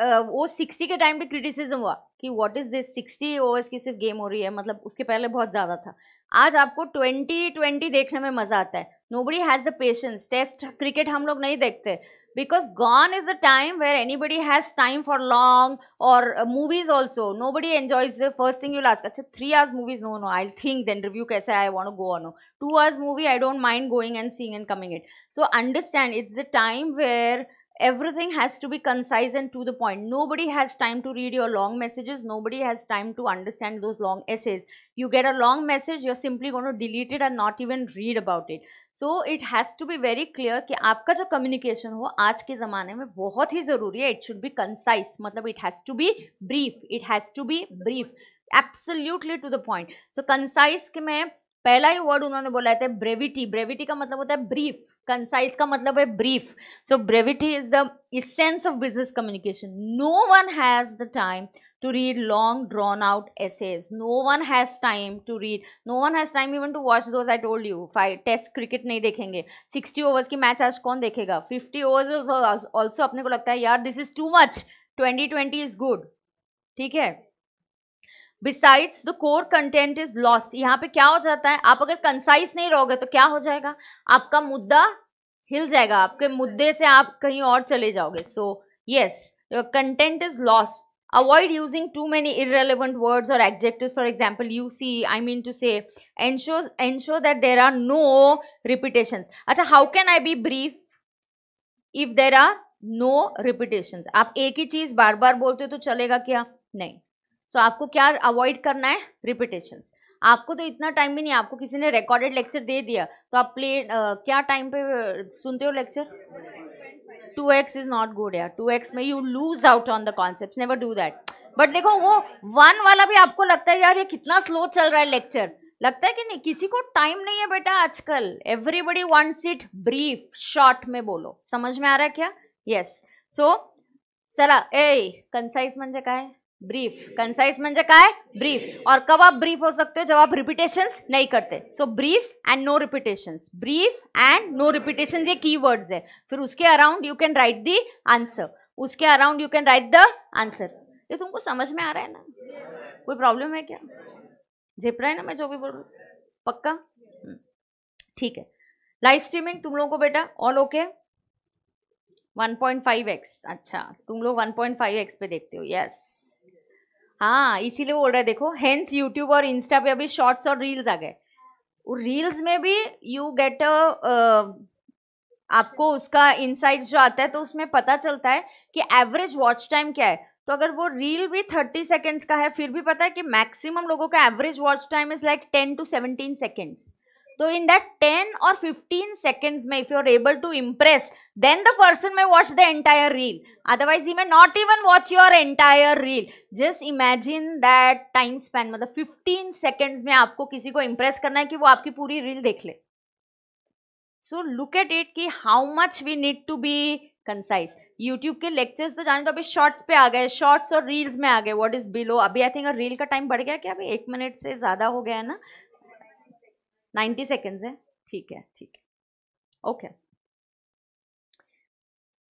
A: uh, वो 60 के टाइम पे क्रिटिसिज्म हुआ कि व्हाट इज दिस 60 ओवर्स की सिर्फ गेम हो रही है मतलब उसके पहले बहुत ज़्यादा था आज आपको 20 20 देखने में मज़ा आता है nobody has the patience test cricket हम लोग नहीं देखते because gone is the time where anybody has time for long or uh, movies also nobody enjoys the first thing you'll ask three hours movies no no i'll think then review kaise i want to go or no two hours movie i don't mind going and seeing and coming it so understand it's the time where everything has to be concise and to the point nobody has time to read your long messages nobody has time to understand those long essays you get a long message you're simply going to delete it and not even read about it so it has to be very clear ki aapka communication ho aaj ke zamane mein bahut it should be concise it has to be brief it has to be brief absolutely to the point so concise ke main pehla hi word unhone bola brevity brevity ka matlab hota hai brief concise का मतलब है brief so brevity is the essence of business communication no one has the time to read long drawn out essays no one has time to read no one has time even to watch those I told you five test cricket नहीं देखेंगे सिक्सटी ओवर्स की मैच आज कौन देखेगा फिफ्टी ओवर ऑल्सो अपने को लगता है यार this is too much twenty twenty is good ठीक है besides the core content is lost यहाँ पे क्या हो जाता है आप अगर कंसाइज नहीं रहोगे तो क्या हो जाएगा आपका मुद्दा हिल जाएगा आपके मुद्दे से आप कहीं और चले जाओगे so yes content is lost avoid using too many irrelevant words और adjective for example you see I mean to say ensure that there are no repetition अच्छा how can I be brief if there are no repetition आप एक ही चीज बार बार बोलते हो तो चलेगा क्या नहीं सो आपको क्या अवॉइड करना है रिपीटेशन आपको तो इतना टाइम भी नहीं आपको किसी ने रिकॉर्डेड लेक्चर दे दिया तो आप प्ले क्या टाइम पे सुनते हो lecture two x is not good या टू एक्स में you lose out on the concept never do that but देखो वो वन वाला भी आपको लगता है यार ये कितना स्लो चल रहा है लेक्चर लगता है कि नहीं किसी को टाइम नहीं है बेटा आजकल everybody want it brief short में बोलो समझ में आ रहा है क्या यस yes. सो so, चला ए कंसाइज मन काय ब्रीफ कंसाइज म्हणजे काय ब्रीफ और कब आप ब्रीफ हो सकते हो जब आप रिपीटेशन नहीं करते so brief and no repetition brief and no repetition ये की वर्ड्स है फिर उसके around you can write the answer उसके around you can write the answer ये तुमको समझ में आ रहा है ना कोई प्रॉब्लम है क्या झेप रहा है ना मैं जो भी बोल रहा हूँ पक्का हम्म। ठीक है लाइव स्ट्रीमिंग तुम लोगों को बेटा ऑल ओके okay? 1.5x अच्छा तुम लोग 1.5x पे देखते हो यस yes. हाँ इसीलिए बोल रहे हैं देखो हेंस यूट्यूब और इंस्टा पे अभी शॉर्ट्स और रील्स आ गए रील्स में भी यू गेट अ आपको उसका इनसाइट जो आता है तो उसमें पता चलता है कि एवरेज वॉच टाइम क्या है तो अगर वो रील भी थर्टी सेकेंड्स का है फिर भी पता है कि मैक्सिमम लोगों का average watch time is like ten to seventeen seconds तो इन दैट टेन और फिफ्टीन सेकेंड्स में if you are able to impress then the person may watch the entire reel otherwise you may not even watch your entire reel just imagine that time span मतलब फिफ्टीन सेकेंड्स में आपको किसी को इम्प्रेस करना है कि वो आपकी पूरी रील देख ले सो लुक एट इट कि how much we need to be concise YouTube के लेक्चर्स तो जाने तो अभी शॉर्ट्स पे आ गए शॉर्ट्स और रील्स में आ गए वॉट इज बिलो अभी आई थिंक रील का टाइम बढ़ गया क्या अभी एक मिनट से ज्यादा हो गया है ना 90 सेकेंड्स है ठीक है ठीक है okay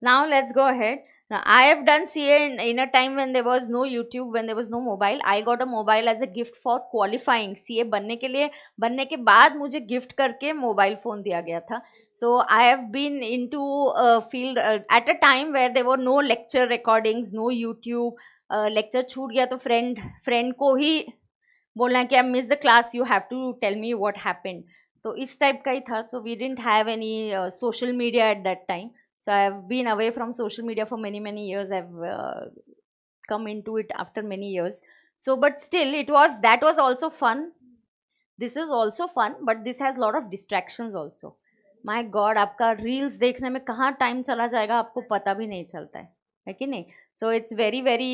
A: now let's go ahead I have done CA in, in a time when there was no YouTube, when there was no mobile. I got a mobile as a gift for qualifying. CA बनने के लिए बनने के बाद मुझे gift करके मोबाइल फ़ोन दिया गया था so i have been into a field uh, at a time where there were no lecture recordings no youtube uh, lecture छूट गया तो friend friend को ही बोलना है कि I miss the class you have to tell me what happened तो इस टाइप का ही था so we didn't have any social media at that time so I have been away from social media for many many years have in to it after many years so but still it was that was also fun this is also fun but this has lot of distraction also my God आपका रील्स देखने में कहाँ टाइम चला जाएगा आपको पता भी नहीं चलता है है कि नहीं so it's very very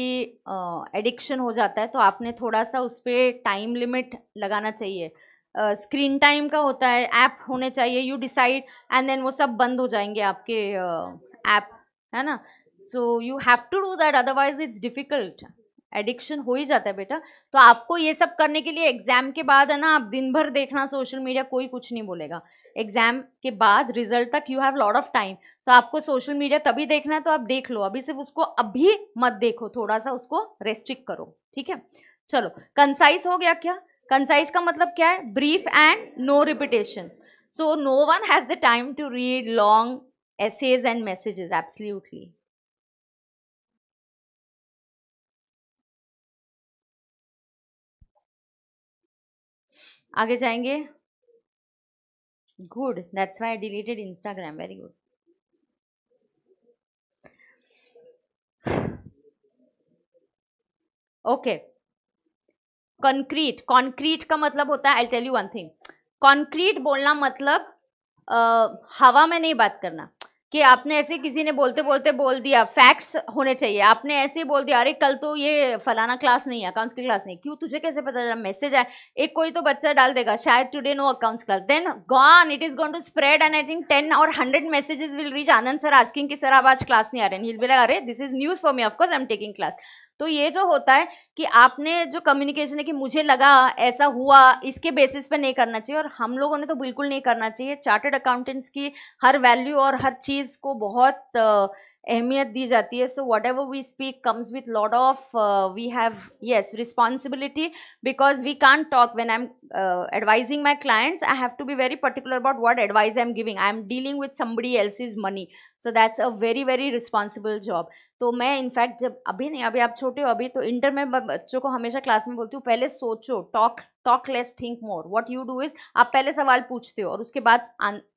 A: addiction हो जाता है तो आपने थोड़ा सा उस पर टाइम लिमिट लगाना चाहिए स्क्रीन uh, टाइम का होता है ऐप होने चाहिए यू डिसाइड एंड देन वो सब बंद हो जाएंगे आपके ऐप uh, है ना so you have to do that otherwise it's difficult addiction हो ही जाता है बेटा तो आपको ये सब करने के लिए एग्जाम के बाद है ना आप दिन भर देखना सोशल मीडिया कोई कुछ नहीं बोलेगा एग्जाम के बाद रिजल्ट तक you have lot of time so आपको सोशल मीडिया तभी देखना है तो आप देख लो अभी सिर्फ उसको अभी मत देखो थोड़ा सा उसको रेस्ट्रिक्ट करो ठीक है चलो कंसाइज हो गया क्या कंसाइज का मतलब क्या है brief and no repetition so no one has the time to read long essays and messages absolutely
B: आगे जाएंगे good that's why deleted
A: Instagram very good okay concrete concrete का मतलब होता है I tell you one thing concrete बोलना मतलब आ, हवा में नहीं बात करना कि आपने ऐसे किसी ने बोलते बोलते बोल दिया फैक्ट्स होने चाहिए आपने ऐसे ही बोल दिया अरे कल तो ये फलाना क्लास नहीं है अकाउंट्स की क्लास नहीं क्यों तुझे कैसे पता चला मैसेज आए एक कोई तो बच्चा डाल देगा शायद today no accounts class then gone it is gone to spread and I think ten और hundred messages will reach Anand sir asking कि सर आप आज क्लास नहीं आ रहे हैं हिल अरे this is news for me of course I am taking class तो ये जो होता है कि आपने जो कम्युनिकेशन है कि मुझे लगा ऐसा हुआ इसके बेसिस पे नहीं करना चाहिए और हम लोगों ने तो बिल्कुल नहीं करना चाहिए चार्टेड अकाउंटेंट्स की हर वैल्यू और हर चीज़ को बहुत अहमियत दी जाती है so whatever we speak comes with lot of we have yes responsibility because we can talk when I am advising my clients I have to be very particular about what advice I am giving I am dealing with somebody else is money so that's a very very responsible job तो मैं इनफैक्ट जब अभी नहीं अभी आप छोटे हो अभी तो इंटर में बच्चों को हमेशा क्लास में बोलती हूँ पहले सोचो talk talk less think more what you do is आप पहले सवाल पूछते हो और उसके बाद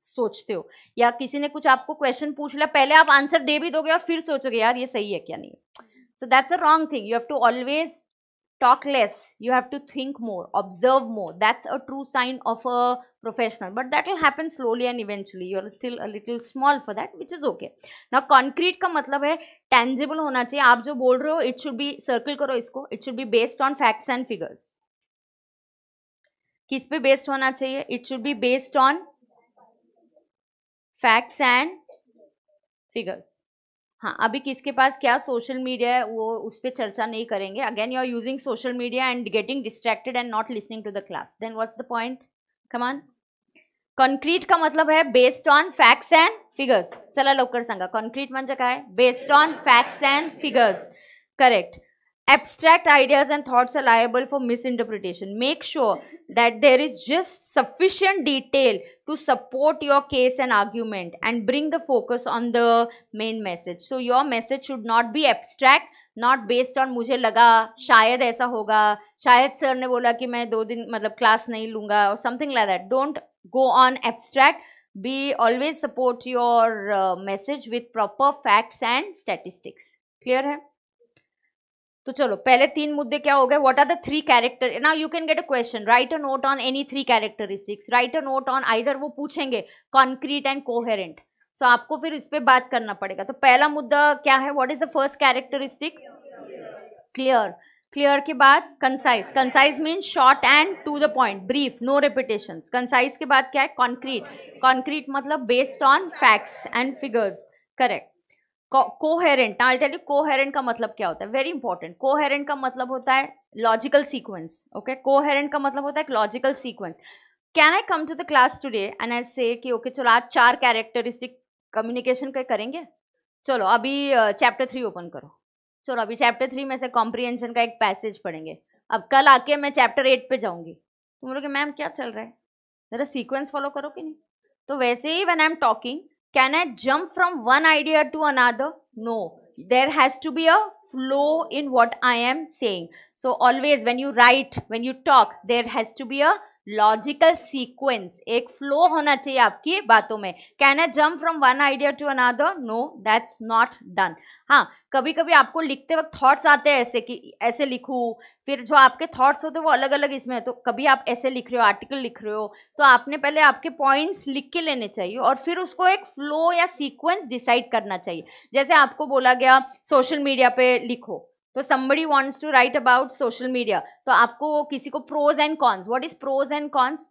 A: सोचते हो या किसी ने कुछ आपको क्वेश्चन पूछ लिया पहले आप आंसर दे भी दोगे और फिर सोचोगे यार ये सही है क्या नहीं so that's a wrong thing you have to always talk less you have to think more observe more that's a true sign of a professional but that will happen slowly and eventually you are still a little small for that which is okay now concrete ka matlab hai tangible hona chahiye aap jo bol rahe ho it should be circle karo isko it should be based on facts and figures kis pe based hona chahiye it should be based on facts and figures हाँ अभी किसके पास क्या सोशल मीडिया है वो उस पर चर्चा नहीं करेंगे again you are using social media and getting distracted and not listening to the class then what's the point come on concrete का मतलब है based on facts and figures चला लवकर सांगा कॉन्क्रीट म्हणजे काय based on facts and figures correct abstract ideas and thoughts are liable for misinterpretation. Make sure that there is just sufficient detail to support your case and argument and bring the focus on the main message. So your message should not be abstract, not based on "mujhe laga shayad ऐसा hoga," "shayad sir ne bola ki main do din मतलब class nahi लूँगा or something like that. Don't go on abstract. Be always support your uh, message with proper facts and statistics. Clear तो चलो पहले तीन मुद्दे क्या हो गए what are the three character ना you can get a question write a note on any three characteristics write a note on either वो पूछेंगे कॉन्क्रीट एंड कोहेरेंट सो आपको फिर इस पर बात करना पड़ेगा तो पहला मुद्दा क्या है what is the first characteristic clear clear के बाद concise concise means short and to the point brief no repetition concise के बाद क्या है कॉन्क्रीट कॉन्क्रीट मतलब based on facts and figures correct coherent I tell you coherent का मतलब क्या होता है वेरी इंपॉर्टेंट कोहेरेंट का मतलब होता है लॉजिकल सीक्वेंस ओके कोहेरेंट का मतलब होता है logical sequence can I come to the class today and I say कि ओके okay, चलो आज चार कैरेक्टरिस्टिक कम्युनिकेशन का करेंगे चलो अभी चैप्टर थ्री ओपन करो चलो अभी चैप्टर थ्री में से कॉम्प्रीहेंशन का एक पैसेज पढ़ेंगे अब कल आके मैं चैप्टर एट पे जाऊंगी तुम लोग मैम क्या चल रहा है ज़रा सीक्वेंस फॉलो करो कि नहीं तो वैसे ही when I am talking Can I jump from one idea to another? No. There has to be a flow in what I am saying. So always when you write, when you talk, there has to be a logical sequence एक फ्लो होना चाहिए आपकी बातों में can I jump from one idea to another no that's not done हाँ कभी कभी आपको लिखते वक्त थॉट्स आते हैं ऐसे कि ऐसे लिखूँ फिर जो आपके थॉट्स होते हैं वो अलग अलग इसमें है तो कभी आप ऐसे लिख रहे हो आर्टिकल लिख रहे हो तो आपने पहले आपके पॉइंट्स लिख के लेने चाहिए और फिर उसको एक फ्लो या सीक्वेंस डिसाइड करना चाहिए जैसे आपको बोला गया सोशल मीडिया पे लिखो तो somebody wants to write about social media तो आपको किसी को pros and cons what is pros and cons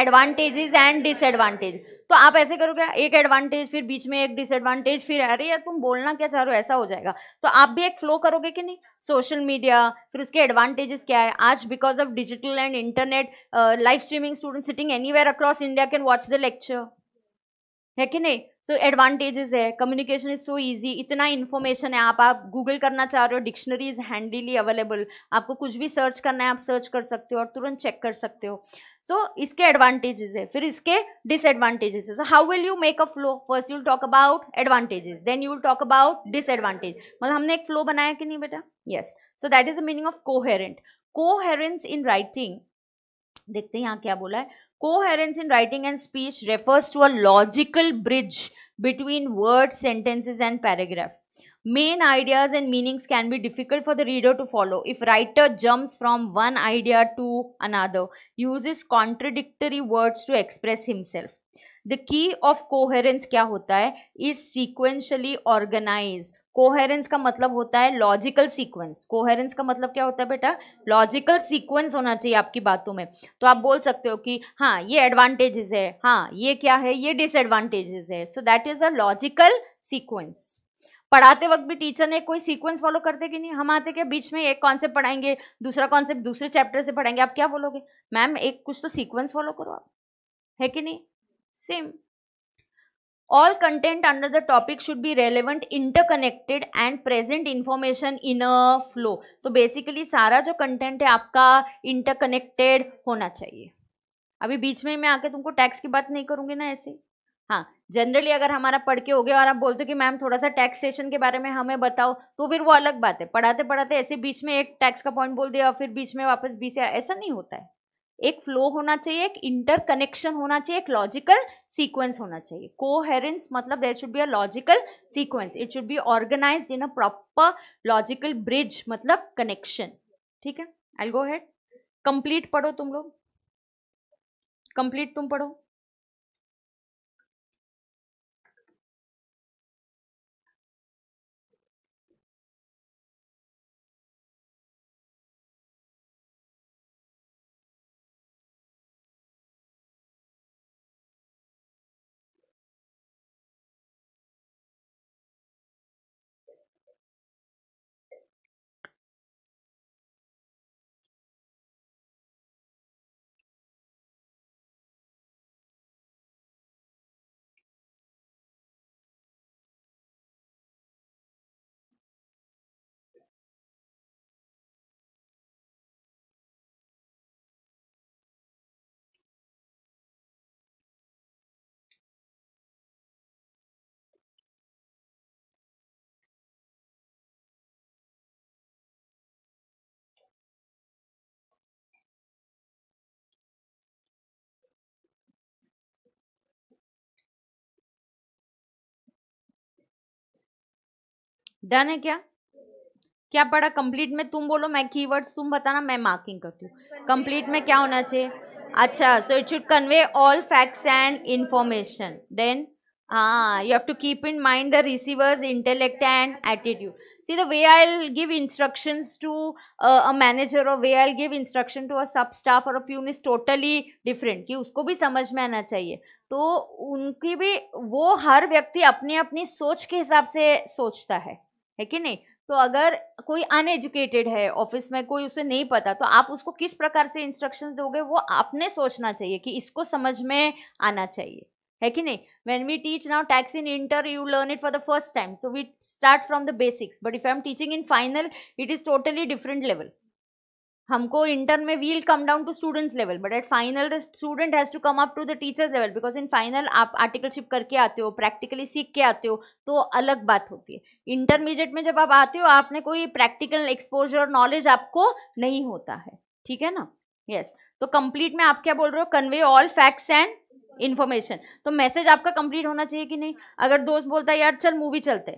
A: advantages and disadvantage तो आप ऐसे करोगे एक एडवांटेज फिर बीच में एक डिसएडवांटेज फिर अरे यार तुम बोलना क्या चाह रहे हो ऐसा हो जाएगा तो आप भी एक फ्लो करोगे कि नहीं सोशल मीडिया फिर उसके एडवांटेजेस क्या है आज because of digital and internet live streaming student sitting anywhere across India can watch the lecture है कि नहीं सो एडवांटेजेस है कम्युनिकेशन इज़ सो इजी इतना इन्फॉर्मेशन है आप आप गूगल करना चाह रहे हो डिक्शनरी इज़ हैंडीली अवेलेबल आपको कुछ भी सर्च करना है आप सर्च कर सकते हो और तुरंत चेक कर सकते हो सो so, इसके एडवांटेजेस है फिर इसके डिसएडवांटेजेस है so how will you make a flow first you will talk about advantages then you will talk about disadvantage मतलब हमने एक फ्लो बनाया कि नहीं बेटा yes so that is the meaning of coherent coherence in writing देखते हैं यहाँ क्या बोला है coherence in writing and speech refers to a logical bridge between words, sentences, and paragraph. Main ideas and meanings can be difficult for the reader to follow if writer jumps from one idea to another, uses contradictory words to express himself. The key of coherence क्या होता है is sequentially organized. कोहेरेंस का मतलब होता है लॉजिकल सीक्वेंस कोहेरेंस का मतलब क्या होता है बेटा लॉजिकल सीक्वेंस होना चाहिए आपकी बातों में तो आप बोल सकते हो कि हाँ ये एडवांटेजेस है हाँ ये क्या है ये डिसएडवांटेजेस है so that is a logical sequence पढ़ाते वक्त भी टीचर ने कोई सीक्वेंस फॉलो करते कि नहीं हम आते क्या बीच में एक कॉन्सेप्ट पढ़ाएंगे दूसरा कॉन्सेप्ट दूसरे चैप्टर से पढ़ाएंगे आप क्या बोलोगे मैम एक कुछ तो सीक्वेंस फॉलो करो आप है कि नहीं same all content under the topic should be relevant interconnected and present information in a flow तो basically सारा जो content है आपका interconnected होना चाहिए अभी बीच में मैं आके तुमको टैक्स की बात नहीं करूँगी ना ऐसे हाँ जनरली अगर हमारा पढ़ के हो गया और आप बोलते हो कि मैम थोड़ा सा टैक्स सेशन के बारे में हमें बताओ तो फिर वो अलग बात है पढ़ाते पढ़ाते ऐसे बीच में एक टैक्स का पॉइंट बोल दिया और फिर बीच में वापस बी से ऐसा नहीं होता है एक फ्लो होना चाहिए एक इंटर कनेक्शन होना चाहिए एक लॉजिकल सीक्वेंस होना चाहिए कोहेरेंस मतलब there should be a logical sequence it should be organize in a proper logical bridge मतलब कनेक्शन ठीक है आई गो हेड कंप्लीट पढ़ो तुम लोग कंप्लीट तुम पढ़ो डन है क्या क्या पढ़ा कंप्लीट में तुम बोलो मैं कीवर्ड्स तुम बताना मैं मार्किंग करती हूँ कंप्लीट में क्या होना चाहिए अच्छा so it should convey all facts and information then हाँ you have to keep in mind the receivers intellect and attitude see the way I give instruction to a manager और way I give instruction to a sub staff और a peon is totally different कि उसको भी समझ में आना चाहिए तो उनकी भी वो हर व्यक्ति अपनी अपनी सोच के हिसाब से सोचता है है कि नहीं तो अगर कोई अनएजुकेटेड है ऑफिस में कोई उसे नहीं पता तो आप उसको किस प्रकार से इंस्ट्रक्शंस दोगे वो आपने सोचना चाहिए कि इसको समझ में आना चाहिए है कि नहीं when we teach now tax in inter you learn it for the first time so we start from the basics but if I am teaching in final it is totally different level हमको इंटर में we'll come down to students level but at final the student has to come up to the teachers level because in final आप आर्टिकलशिप करके आते हो प्रैक्टिकली सीख के आते हो तो अलग बात होती है इंटरमीडिएट में जब आप आते हो आपने कोई प्रैक्टिकल एक्सपोजर नॉलेज आपको नहीं होता है ठीक है ना यस yes. तो कंप्लीट में आप क्या बोल रहे हो convey all facts and information तो मैसेज आपका कंप्लीट होना चाहिए कि नहीं अगर दोस्त बोलता है यार चल मूवी चलते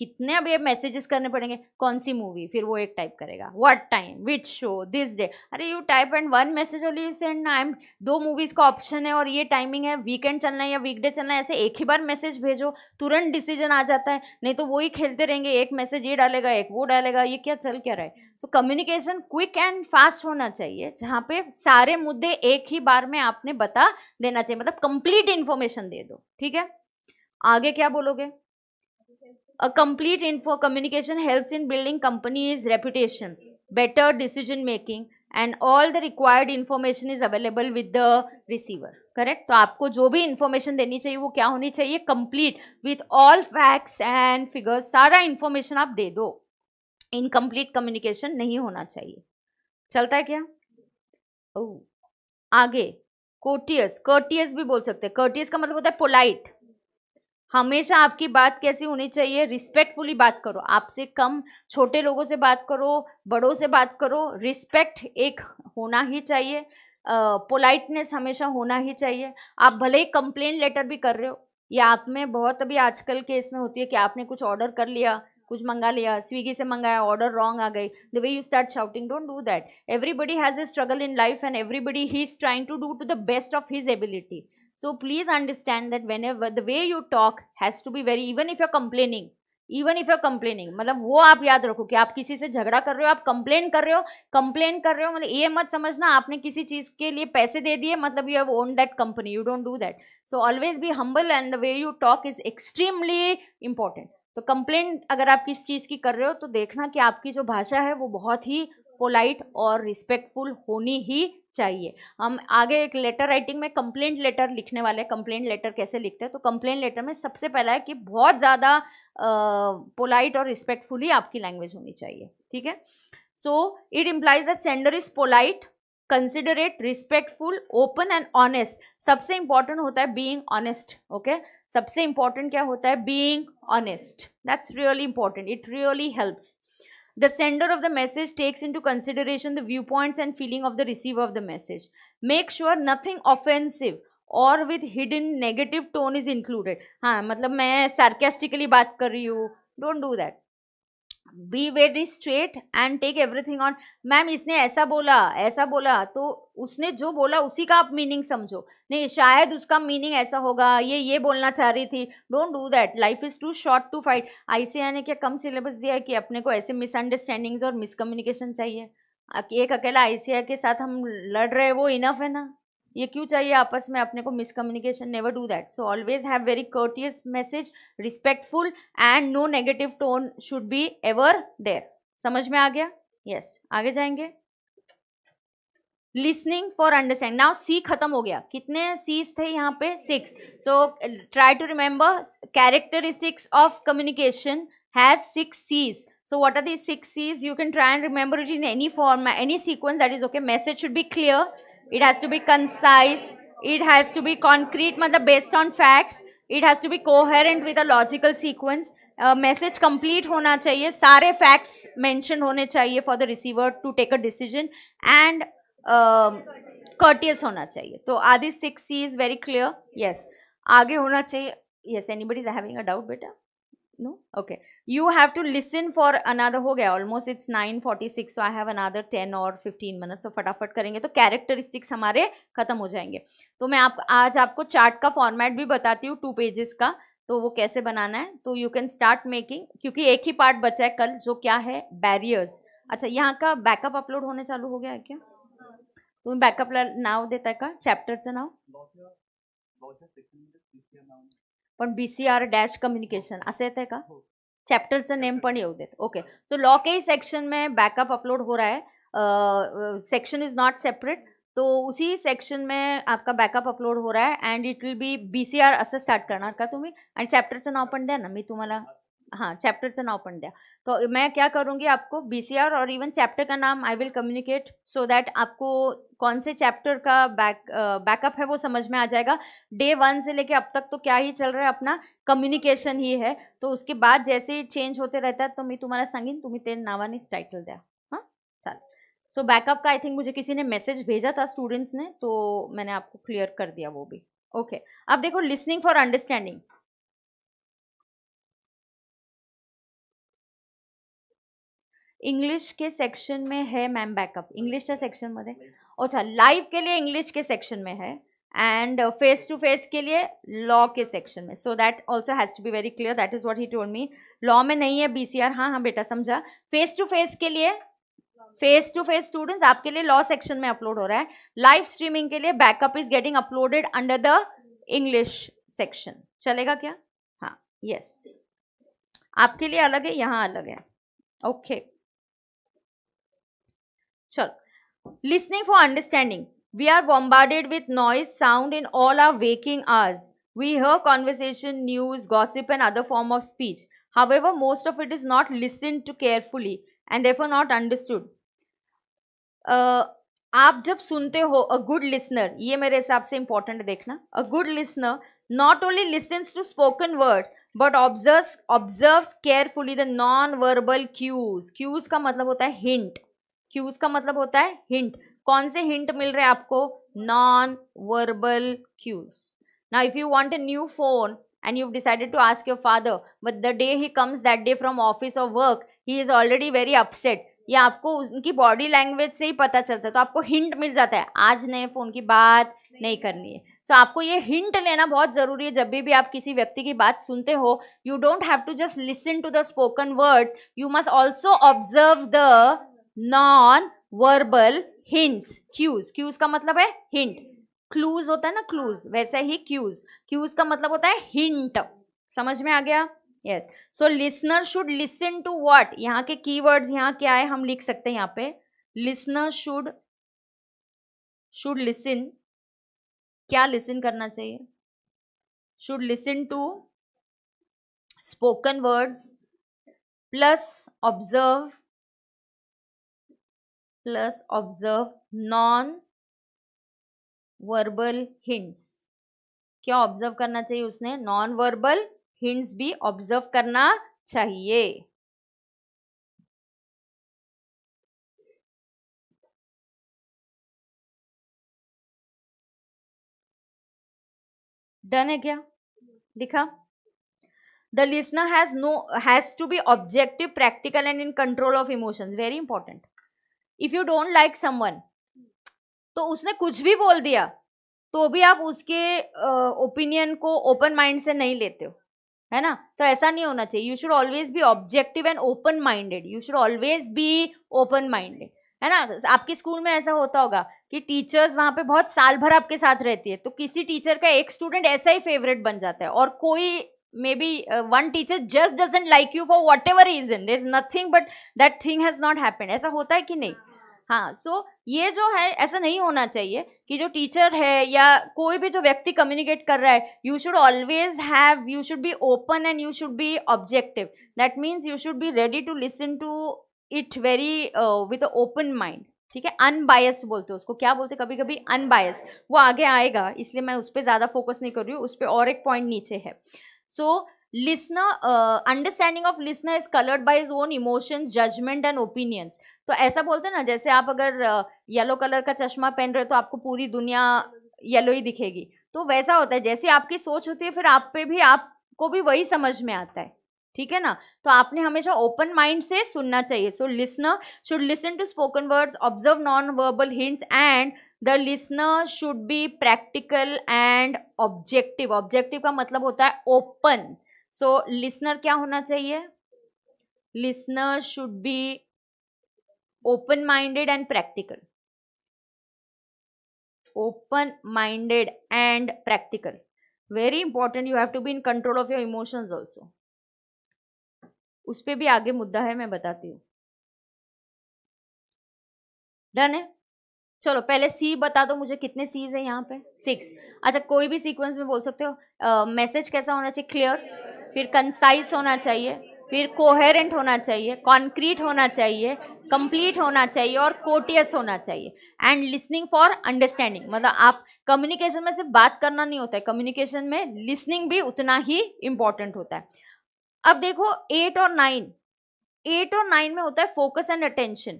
A: कितने अब ये मैसेजेस करने पड़ेंगे कौन सी मूवी फिर वो एक टाइप करेगा what time which show this day अरे you type and one message only you send I am दो मूवीज़ का ऑप्शन है और ये टाइमिंग है वीकेंड चलना है या वीकडे चलना है ऐसे एक ही बार मैसेज भेजो तुरंत डिसीजन आ जाता है नहीं तो वो ही खेलते रहेंगे एक मैसेज ये डालेगा एक वो डालेगा ये क्या चल क्या रहा है so communication quick and fast होना चाहिए जहाँ पे सारे मुद्दे एक ही बार में आपने बता देना चाहिए मतलब कंप्लीट इन्फॉर्मेशन दे दो ठीक है आगे क्या बोलोगे a complete info communication helps in building company's reputation better decision making and all the required information is available with the receiver correct तो आपको जो भी इन्फॉर्मेशन देनी चाहिए वो क्या होनी चाहिए complete with all facts and figures सारा इन्फॉर्मेशन आप दे दो इनकम्प्लीट कम्युनिकेशन नहीं होना चाहिए चलता है क्या ओ, आगे कोटियस कर्टियस भी बोल सकते हैं कर्टियस का मतलब होता है पोलाइट हमेशा आपकी बात कैसी होनी चाहिए रिस्पेक्टफुली बात करो आपसे कम छोटे लोगों से बात करो बड़ों से बात करो रिस्पेक्ट एक होना ही चाहिए पोलाइटनेस uh, हमेशा होना ही चाहिए आप भले ही कंप्लेन लेटर भी कर रहे हो या आप में बहुत अभी आजकल के इसमें होती है कि आपने कुछ ऑर्डर कर लिया कुछ मंगा लिया स्विगी से मंगाया ऑर्डर रॉन्ग आ गई the way you start shouting don't do that everybody has a struggle in life and everybody he is trying to do to the best of his ability so please understand that whenever the way you talk has to be very even if you're complaining even if you complaining मतलब वो आप याद रखो कि आप किसी से झगड़ा कर रहे हो आप कंप्लेन कर रहे हो कंप्लेन कर रहे हो मतलब ये मत समझना आपने किसी चीज़ के लिए पैसे दे दिए मतलब you have own that company you don't do that so always be humble and the way you talk is extremely important तो कंप्लेन अगर आप किस चीज़ की कर रहे हो तो देखना कि आपकी जो भाषा है वो बहुत ही पोलाइट और रिस्पेक्टफुल होनी ही चाहिए हम आगे एक लेटर राइटिंग में कंप्लेंट लेटर लिखने वाले हैं कंप्लेंट लेटर कैसे लिखते हैं तो कंप्लेंट लेटर में सबसे पहला है कि बहुत ज़्यादा पोलाइट और रिस्पेक्टफुली आपकी लैंग्वेज होनी चाहिए ठीक है so it implies that sender is polite considerate respectful open and honest सबसे इंपॉर्टेंट होता है बीइंग ऑनेस्ट ओके सबसे इंपॉर्टेंट क्या होता है being honest that's really important it really helps The sender of the message takes into consideration the viewpoints and feeling of the receiver of the message. Make sure nothing offensive or with hidden negative tone is included. हाँ मतलब मैं सार्केस्टिकली बात कर रही Don't do that. Be very straight and take everything on ma'am इसने ऐसा बोला ऐसा बोला तो उसने जो बोला उसी का आप मीनिंग समझो नहीं शायद उसका मीनिंग ऐसा होगा ये ये बोलना चाह रही थी don't do that life is too short to fight ICI ने क्या कम सिलेबस दिया है कि अपने को ऐसे मिसअंडरस्टैंडिंग्स और मिसकम्युनिकेशन चाहिए एक अकेला आईसीआई के साथ हम लड़ रहे हैं वो इनफ है ना ये क्यों चाहिए आपस में अपने को miscommunication never do that so always have very courteous message respectful and no negative tone should be ever there समझ में आ गया यस yes. आगे जाएंगे listening for understand now C खत्म हो गया कितने सीज थे यहाँ पे six so try to remember characteristics of communication has six Cs so what are the six Cs you can try and remember it in any form any sequence that is okay message should be clear it has to be concise, it has to be concrete, matlab based on facts, it has to be coherent with a logical sequence, message complete होना चाहिए सारे फैक्ट्स मेंशन होने चाहिए for the receiver to take a decision and courteous होना चाहिए तो आदि six C is very clear yes आगे होना चाहिए yes anybody is having a doubt बेटा no okay you have to listen for another हो गया almost it's nine forty six so I have another ten और फिफ्टीन मिनट सो फटाफट करेंगे तो कैरेक्टरिस्टिक्स हमारे खत्म हो जाएंगे तो मैं आप आज आपको चार्ट का फॉर्मेट भी बताती हूँ टू पेजेस का तो वो कैसे बनाना है तो यू कैन स्टार्ट मेकिंग क्योंकि एक ही पार्ट बचा है कल जो क्या है बैरियर्स अच्छा यहाँ का बैकअप अपलोड होने चालू हो गया है क्या तुम बैकअप नाव देता है का चैप्टर से नाव पण B C R dash communication असं येत आहे का चॅप्टरचं हो. नेम पण येऊ देत ओके सो लॉ के सेक्शन में बॅकअप अपलोड हो रहा है सेक्शन इज़ नॉट सेपरेट तो उसी सेक्शन में आपका बॅकअप अपलोड हो रहा है and it will be B C R असं स्टार्ट करणार का तुम्ही आणि चॅप्टरचं नाव पण द्या ना मी तुम्हाला हाँ चैप्टर से नाव पढ़ दिया तो मैं क्या करूँगी आपको बीसीआर और इवन चैप्टर का नाम I will communicate so that आपको कौन से चैप्टर का बैक बैकअप है वो समझ में आ जाएगा डे वन से लेके अब तक तो क्या ही चल रहा है अपना कम्युनिकेशन ही है तो उसके बाद जैसे चेंज होते रहता है तो मैं तुम्हारा संगीन तुम्हें तेन नावानी टाइटल दिया हाँ चल सो बैकअप का आई थिंक मुझे किसी ने मैसेज भेजा था स्टूडेंट्स ने तो मैंने आपको क्लियर कर दिया वो भी ओके okay. अब देखो लिसनिंग फॉर अंडरस्टैंडिंग इंग्लिश के सेक्शन में है मैम इंग्लिश का सेक्शन मधे अच्छा लाइव के लिए इंग्लिश के सेक्शन में है एंड फेस टू फेस के लिए लॉ के सेक्शन में so that also has to be very clear that is what he told me law में नहीं है बी सी आर हाँ हाँ बेटा समझा फेस टू फेस के लिए फेस टू फेस स्टूडेंट्स आपके लिए लॉ सेक्शन में अपलोड हो रहा है लाइव स्ट्रीमिंग के लिए backup is getting uploaded under the English section चलेगा क्या हाँ यस yes. आपके लिए अलग है यहाँ अलग है ओके okay. चलो listening for understanding we are bombarded with noise sound in all our waking hours We hear conversation, news, gossip, and other form of speech. However, most of it is not listened to carefully and therefore not understood. Uh, आप जब सुनते हो अ गुड लिसनर ये मेरे हिसाब से इंपॉर्टेंट देखना a good listener not only listens to spoken word but observe observe carefully the non verbal cues cues का मतलब होता है हिंट क्यूज का मतलब होता है हिंट कौन से हिंट मिल रहे हैं आपको नॉन वर्बल क्यूज ना if you want a new phone and you decided to ask your father but the day he comes that day from office or work he is already very upset ये आपको उनकी बॉडी लैंग्वेज से ही पता चलता है तो आपको हिंट मिल जाता है आज नए फ़ोन की बात नहीं, नहीं करनी है सो so, आपको ये हिंट लेना बहुत ज़रूरी है जब भी भी आप किसी व्यक्ति की बात सुनते हो you don't have to just listen to the spoken words you must also observe the non verbal hints cues cues का मतलब है हिंट क्लूज होता है ना क्लूज वैसे ही क्यूज क्यूज का मतलब होता है हिंट समझ में आ गया yes so listener should listen to what यहाँ के की वर्ड यहाँ क्या है हम लिख सकते हैं यहाँ पे लिसनर शुड शुड लिसन क्या लिसन करना चाहिए should listen to spoken words plus observe
B: plus observe non
A: verbal hints क्या ऑब्जर्व करना चाहिए उसने नॉन वर्बल हिंट्स भी ऑब्जर्व करना चाहिए डन है क्या दिखा the listener has no has to be objective practical and in control of emotions very important if you don't like someone तो उसने कुछ भी बोल दिया तो भी आप उसके ओपिनियन को ओपन माइंड से नहीं लेते हो है ना तो ऐसा नहीं होना चाहिए you should always be objective and open minded you should always be open minded है ना आपके स्कूल में ऐसा होता होगा कि टीचर्स वहाँ पे बहुत साल भर आपके साथ रहती है तो किसी टीचर का एक स्टूडेंट ऐसा ही फेवरेट बन जाता है और कोई maybe one teacher just doesn't like you for whatever reason there is nothing but that thing has not happened ऐसा होता है कि नहीं हाँ सो so, ये जो है ऐसा नहीं होना चाहिए कि जो टीचर है या कोई भी जो व्यक्ति कम्युनिकेट कर रहा है you should always have you should be open and you should be objective that means you should be ready to listen to it very with open mind ठीक है अनबायस्ड बोलते हैं उसको क्या बोलते कभी कभी अनबायस्ड वो आगे आएगा इसलिए मैं उस पर ज़्यादा फोकस नहीं कर रही हूँ उस पर और एक पॉइंट नीचे है so listener understanding of listener is coloured by his own emotions judgement and opinions तो ऐसा बोलते हैं ना जैसे आप अगर येलो कलर का चश्मा पहन रहे हो तो आपको पूरी दुनिया येलो ही दिखेगी तो वैसा होता है जैसे आपकी सोच होती है फिर आप पे भी आपको भी वही समझ में आता है ठीक है ना तो आपने हमेशा ओपन माइंड से सुनना चाहिए so listener should listen to spoken words observe non verbal hints and the listener should be practical and objective objective का मतलब होता है ओपन सो लिसनर क्या होना चाहिए listener should be open minded and practical open minded and practical very important you have to be in control of your emotion also उस पर भी आगे मुद्दा है मैं बताती हूँ डन है चलो पहले सी बता दो मुझे कितने सीज है यहाँ पे सिक्स अच्छा कोई भी सीक्वेंस में बोल सकते हो मैसेज uh, कैसा होना चाहिए क्लियर फिर कंसाइज होना चाहिए फिर कोहेरेंट होना चाहिए कॉन्क्रीट होना चाहिए कंप्लीट होना चाहिए और कोटियस होना चाहिए एंड लिसनिंग फॉर अंडरस्टैंडिंग मतलब आप कम्युनिकेशन में सिर्फ बात करना नहीं होता है कम्युनिकेशन में लिसनिंग भी उतना ही इम्पॉर्टेंट होता है अब देखो एट और नाइन एट और नाइन में होता है focus and attention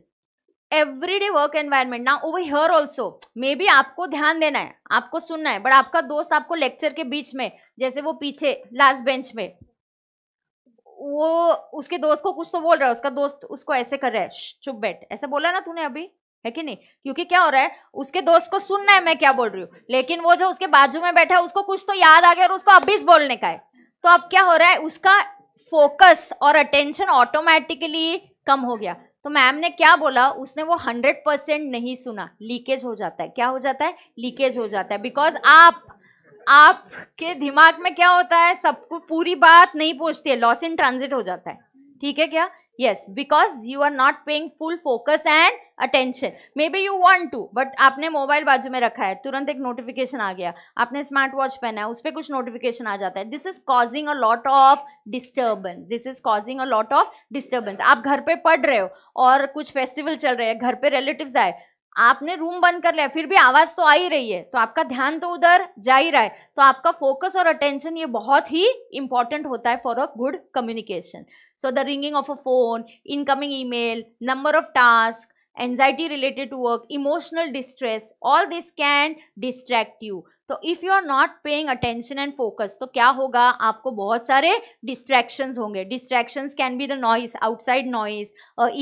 A: everyday work environment ना over here also maybe आपको ध्यान देना है आपको सुनना है बट आपका दोस्त आपको लेक्चर के बीच में जैसे वो पीछे लास्ट बेंच में वो उसके दोस्त को कुछ तो बोल रहा है उसका दोस्त उसको ऐसे कर रहा है चुप बैठ ऐसा बोला ना तूने अभी है कि नहीं क्योंकि क्या हो रहा है उसके दोस्त को सुनना है मैं क्या बोल रही हूँ लेकिन वो जो उसके बाजू में बैठा है उसको कुछ तो याद आ गया और उसको अभी बोलने का है तो अब क्या हो रहा है उसका फोकस और अटेंशन ऑटोमेटिकली कम हो गया तो मैम ने क्या बोला उसने वो हंड्रेड परसेंट नहीं सुना लीकेज हो जाता है क्या हो जाता है लीकेज हो जाता है बिकॉज आप आपके दिमाग में क्या होता है सबको पूरी बात नहीं पूछती है लॉस इन ट्रांजिट हो जाता है ठीक है क्या because you are not paying full focus and attention maybe you want to but आपने मोबाइल बाजू में रखा है तुरंत एक नोटिफिकेशन आ गया आपने स्मार्ट वॉच पहना है उस पर कुछ नोटिफिकेशन आ जाता है this is causing a lot of disturbance this is causing a lot of disturbance आप घर पे पढ़ रहे हो और कुछ फेस्टिवल चल रहे हैं घर पे रिलेटिव्स आए आपने रूम बंद कर लिया फिर भी आवाज तो आ ही रही है तो आपका ध्यान तो उधर जा ही रहा है तो आपका फोकस और अटेंशन ये बहुत ही इंपॉर्टेंट होता है for a good communication so the ringing of a phone incoming email number of task anxiety related to work emotional distress all this can distract you तो if you are not paying attention and focus तो क्या होगा आपको बहुत सारे डिस्ट्रैक्शंस होंगे distractions can be the noise outside noise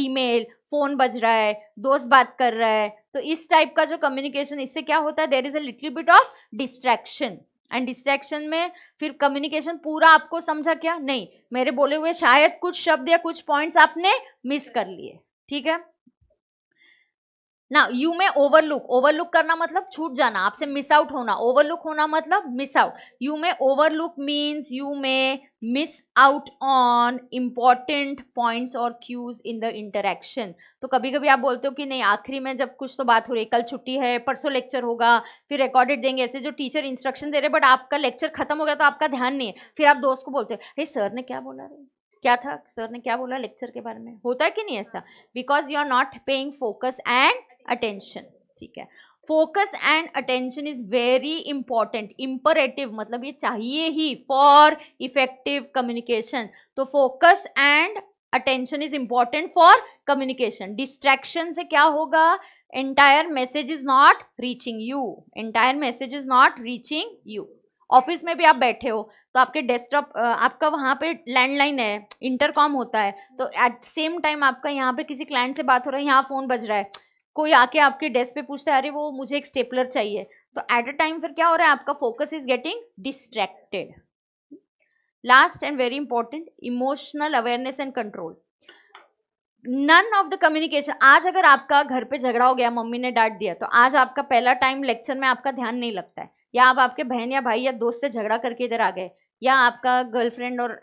A: email phone बज रहा है दोस्त बात कर रहा है तो इस टाइप का जो कम्युनिकेशन इससे क्या होता है there is a little bit of distraction and distraction में फिर कम्युनिकेशन पूरा आपको समझा क्या नहीं मेरे बोले हुए शायद कुछ शब्द या कुछ पॉइंट्स आपने मिस कर लिए ठीक है ना यू में ओवरलुक ओवरलुक करना मतलब छूट जाना आपसे मिस आउट होना ओवरलुक होना मतलब miss out you may overlook means you may miss out on important points और क्यूज इन द इंटरेक्शन तो कभी कभी आप बोलते हो कि नहीं आखिरी में जब कुछ तो बात हो रही कल छुट्टी है परसों लेक्चर होगा फिर रिकॉर्डेड देंगे ऐसे जो टीचर इंस्ट्रक्शन दे रहे बट आपका लेक्चर खत्म हो गया तो आपका ध्यान नहीं है फिर आप दोस्त को बोलते हो अरे सर ने क्या बोला रहे? क्या था सर ने क्या बोला लेक्चर के बारे में होता है कि नहीं ऐसा because you are not paying focus and attention ठीक है focus and attention is very important imperative मतलब ये चाहिए ही फॉर इफेक्टिव कम्युनिकेशन तो focus and attention is important for communication distraction से क्या होगा entire message is not reaching you entire message is not reaching you office में भी आप बैठे हो तो आपके डेस्कटॉप आपका वहाँ पे लैंडलाइन है इंटरकॉम होता है तो एट सेम टाइम आपका यहाँ पे किसी क्लाइंट से बात हो रहा है यहाँ फ़ोन बज रहा है कोई आके आपके डेस्क पे पूछता है अरे वो मुझे एक स्टेपलर चाहिए तो एट अ टाइम फिर क्या हो रहा है आपका focus is getting distracted last and very important emotional awareness and control none of the communication आज अगर आपका घर पे झगड़ा हो गया मम्मी ने डांट दिया तो आज आपका पहला टाइम लेक्चर में आपका ध्यान नहीं लगता है या आप आपके बहन या भाई या दोस्त से झगड़ा करके इधर आ गए या आपका गर्लफ्रेंड और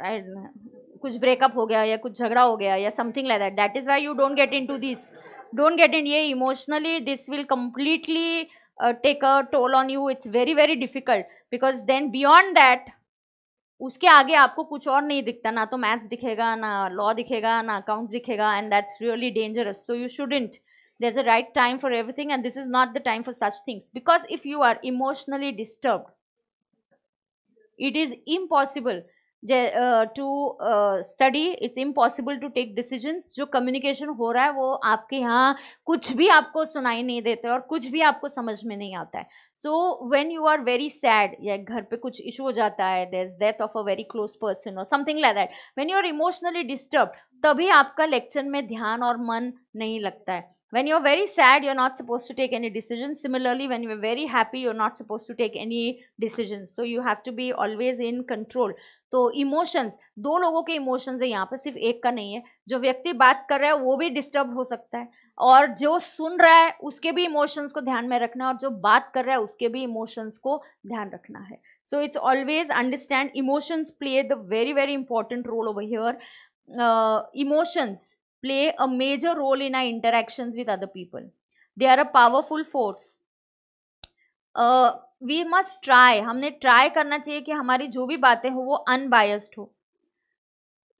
A: कुछ ब्रेकअप हो गया या कुछ झगड़ा हो गया या something like that that is why you don't get into this don't get in here emotionally this will completely uh, take a toll on you it's very very difficult because then beyond that उसके आगे आपको कुछ और नहीं दिखता ना तो मैथ्स दिखेगा ना लॉ दिखेगा ना अकाउंट्स दिखेगा and that's really dangerous so you shouldn't there is a right time for everything and this is not the time for such things because if you are emotionally disturb it is impossible to study it's impossible to take decisions जो कम्युनिकेशन हो रहा है वो आपके यहाँ कुछ भी आपको सुनाई नहीं देते और कुछ भी आपको समझ में नहीं आता है so when you are very sad या घर पे कुछ इशू हो जाता है there is death of a very close person और something like that when you are emotionally disturb तभी आपका लेक्चर में ध्यान और मन नहीं लगता है when you're very sad you're not supposed to take any decisions similarly when you're very happy you're not supposed to take any decisions so you have to be always in control तो इमोशंस दो लोगों के इमोशंस है यहाँ पर सिर्फ एक का नहीं है जो व्यक्ति बात कर रहा है वो भी डिस्टर्ब हो सकता है और जो सुन रहा है उसके भी इमोशंस को ध्यान में रखना है और जो बात कर रहा है उसके भी इमोशंस को ध्यान रखना है so it's always understand emotions play the very very important role over here emotions play a major role in our interactions with other people. They are a powerful force. We must try हमने ट्राई करना चाहिए कि हमारी जो भी बातें हो वो अनबायस्ड हो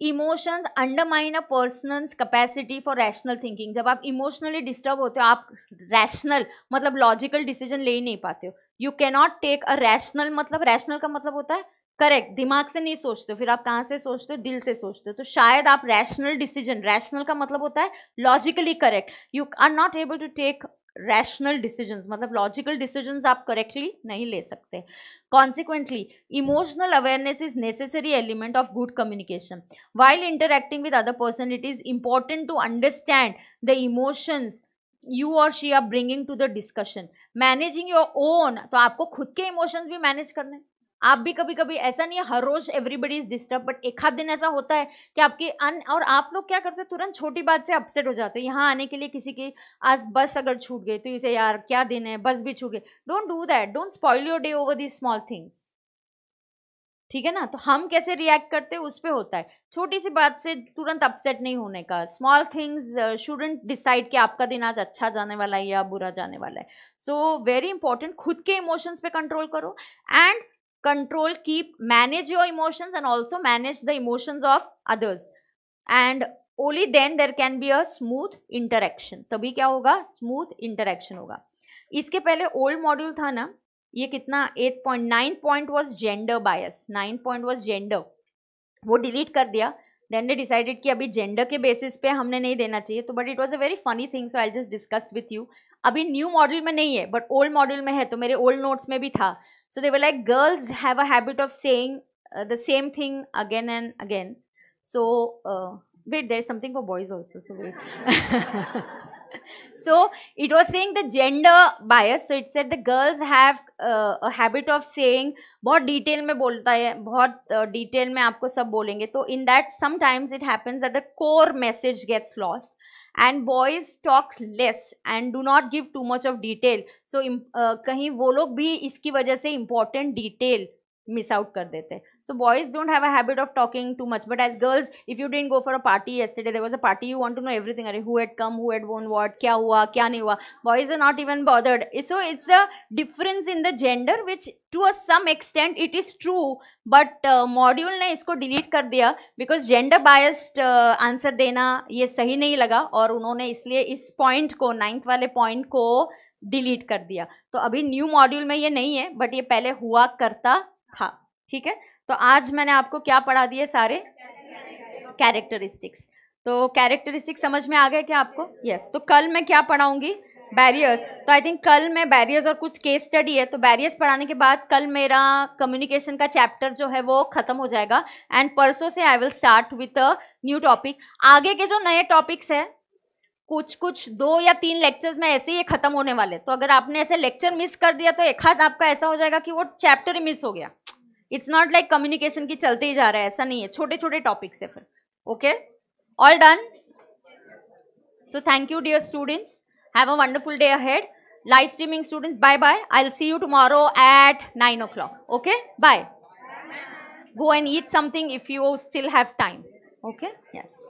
A: emotions undermine a personal capacity for rational thinking जब आप इमोशनली डिस्टर्ब होते हो आप रैशनल मतलब लॉजिकल डिसीजन ले ही नहीं पाते हो you cannot take a rational मतलब रैशनल का मतलब होता है करेक्ट दिमाग से नहीं सोचते फिर आप कहाँ से सोचते हो दिल से सोचते हो तो शायद आप रैशनल डिसीजन रैशनल का मतलब होता है logically correct you are not able to take rational decision मतलब लॉजिकल डिसीजन आप करेक्टली नहीं ले सकते consequently emotional awareness is necessary element of good communication while interacting with other person it is important to understand the emotions you और she are bringing to the discussion managing your own तो आपको खुद के इमोशंस भी मैनेज करने हैं आप भी कभी कभी ऐसा नहीं है हर रोज एवरीबडी इज डिस्टर्ब बट एक हाथ दिन ऐसा होता है कि आपकी अन और आप लोग क्या करते हो तुरंत छोटी बात से अपसेट हो जाते हो यहाँ आने के लिए किसी की आज बस अगर छूट गई तो इसे यार क्या दिन है बस भी छूट गई don't do that don't spoil your day over the small things ठीक है ना तो हम कैसे रिएक्ट करते हैं उस पर होता है छोटी सी बात से तुरंत अपसेट नहीं होने का स्मॉल थिंग्स शूडेंट डिसाइड कि आपका दिन आज अच्छा जाने वाला है या बुरा जाने वाला है सो वेरी इंपॉर्टेंट खुद के इमोशंस पे कंट्रोल करो and control keep manage your emotions and also manage the emotions of others and only then there can be a smooth interaction tabhi kya hoga smooth interaction hoga iske pehle old module tha na ये कितना 8.9 point nine point was gender bias nine point was gender वो डिलीट कर दिया देन दे डिसाइडेड कि अभी जेंडर के बेसिस पे हमने नहीं देना चाहिए तो but it was a very funny thing so I just discuss with you अभी न्यू मॉडल में नहीं है बट ओल्ड मॉडल में है तो मेरे ओल्ड नोट्स में भी था so they were like girls have a habit of saying the same thing again and again so wait there is something for boys also so wait <laughs> so it was saying the gender bias so it said the girls have uh, a habit of saying बहुत डिटेल में बोलता है बहुत डिटेल uh, में आपको सब बोलेंगे तो in that sometimes it happens that the core message gets lost and boys talk less and do not give too much of detail so कहीं वो लोग भी इसकी वजह से इम्पॉर्टेंट डिटेल मिस आउट कर देते so boys don't have a habit of talking too much but as girls if you didn't go for a party yesterday was a party you want to know everything अरे हुट कम हुट वोन वॉट क्या हुआ क्या नहीं हुआ boys are not even bothered so it's a difference in the gender which to a some extent it is true but module ने इसको डिलीट कर दिया बिकॉज जेंडर बायस्ड आंसर देना ये सही नहीं लगा और उन्होंने इसलिए इस पॉइंट को नाइन्थ वाले पॉइंट को डिलीट कर दिया तो अभी न्यू मॉड्यूल में ये नहीं है बट ये पहले हुआ करता था हाँ, ठीक है तो आज मैंने आपको क्या पढ़ा दिए सारे कैरेक्टरिस्टिक्स तो कैरेक्टरिस्टिक्स समझ में आ गए क्या आपको यस yes. तो कल मैं क्या पढ़ाऊंगी बैरियर्स तो आई थिंक कल मैं बैरियर्स और कुछ केस स्टडी है तो बैरियर्स पढ़ाने के बाद कल मेरा कम्युनिकेशन का चैप्टर जो है वो खत्म हो जाएगा एंड परसों से I will start with a new topic आगे के जो नए टॉपिक्स है कुछ कुछ दो या तीन लेक्चर्स में ऐसे ही खत्म होने वाले तो अगर आपने ऐसे लेक्चर मिस कर दिया तो एक हाथ आपका ऐसा हो जाएगा कि वो चैप्टर ही मिस हो गया इट्स नॉट लाइक कम्युनिकेशन की चलते ही जा रहा है ऐसा नहीं है छोटे छोटे टॉपिक्स है फिर okay all done so thank you dear students have a wonderful day ahead streaming students bye bye I see you tomorrow at nine o'clock okay bye go and eat something if you still have time okay yes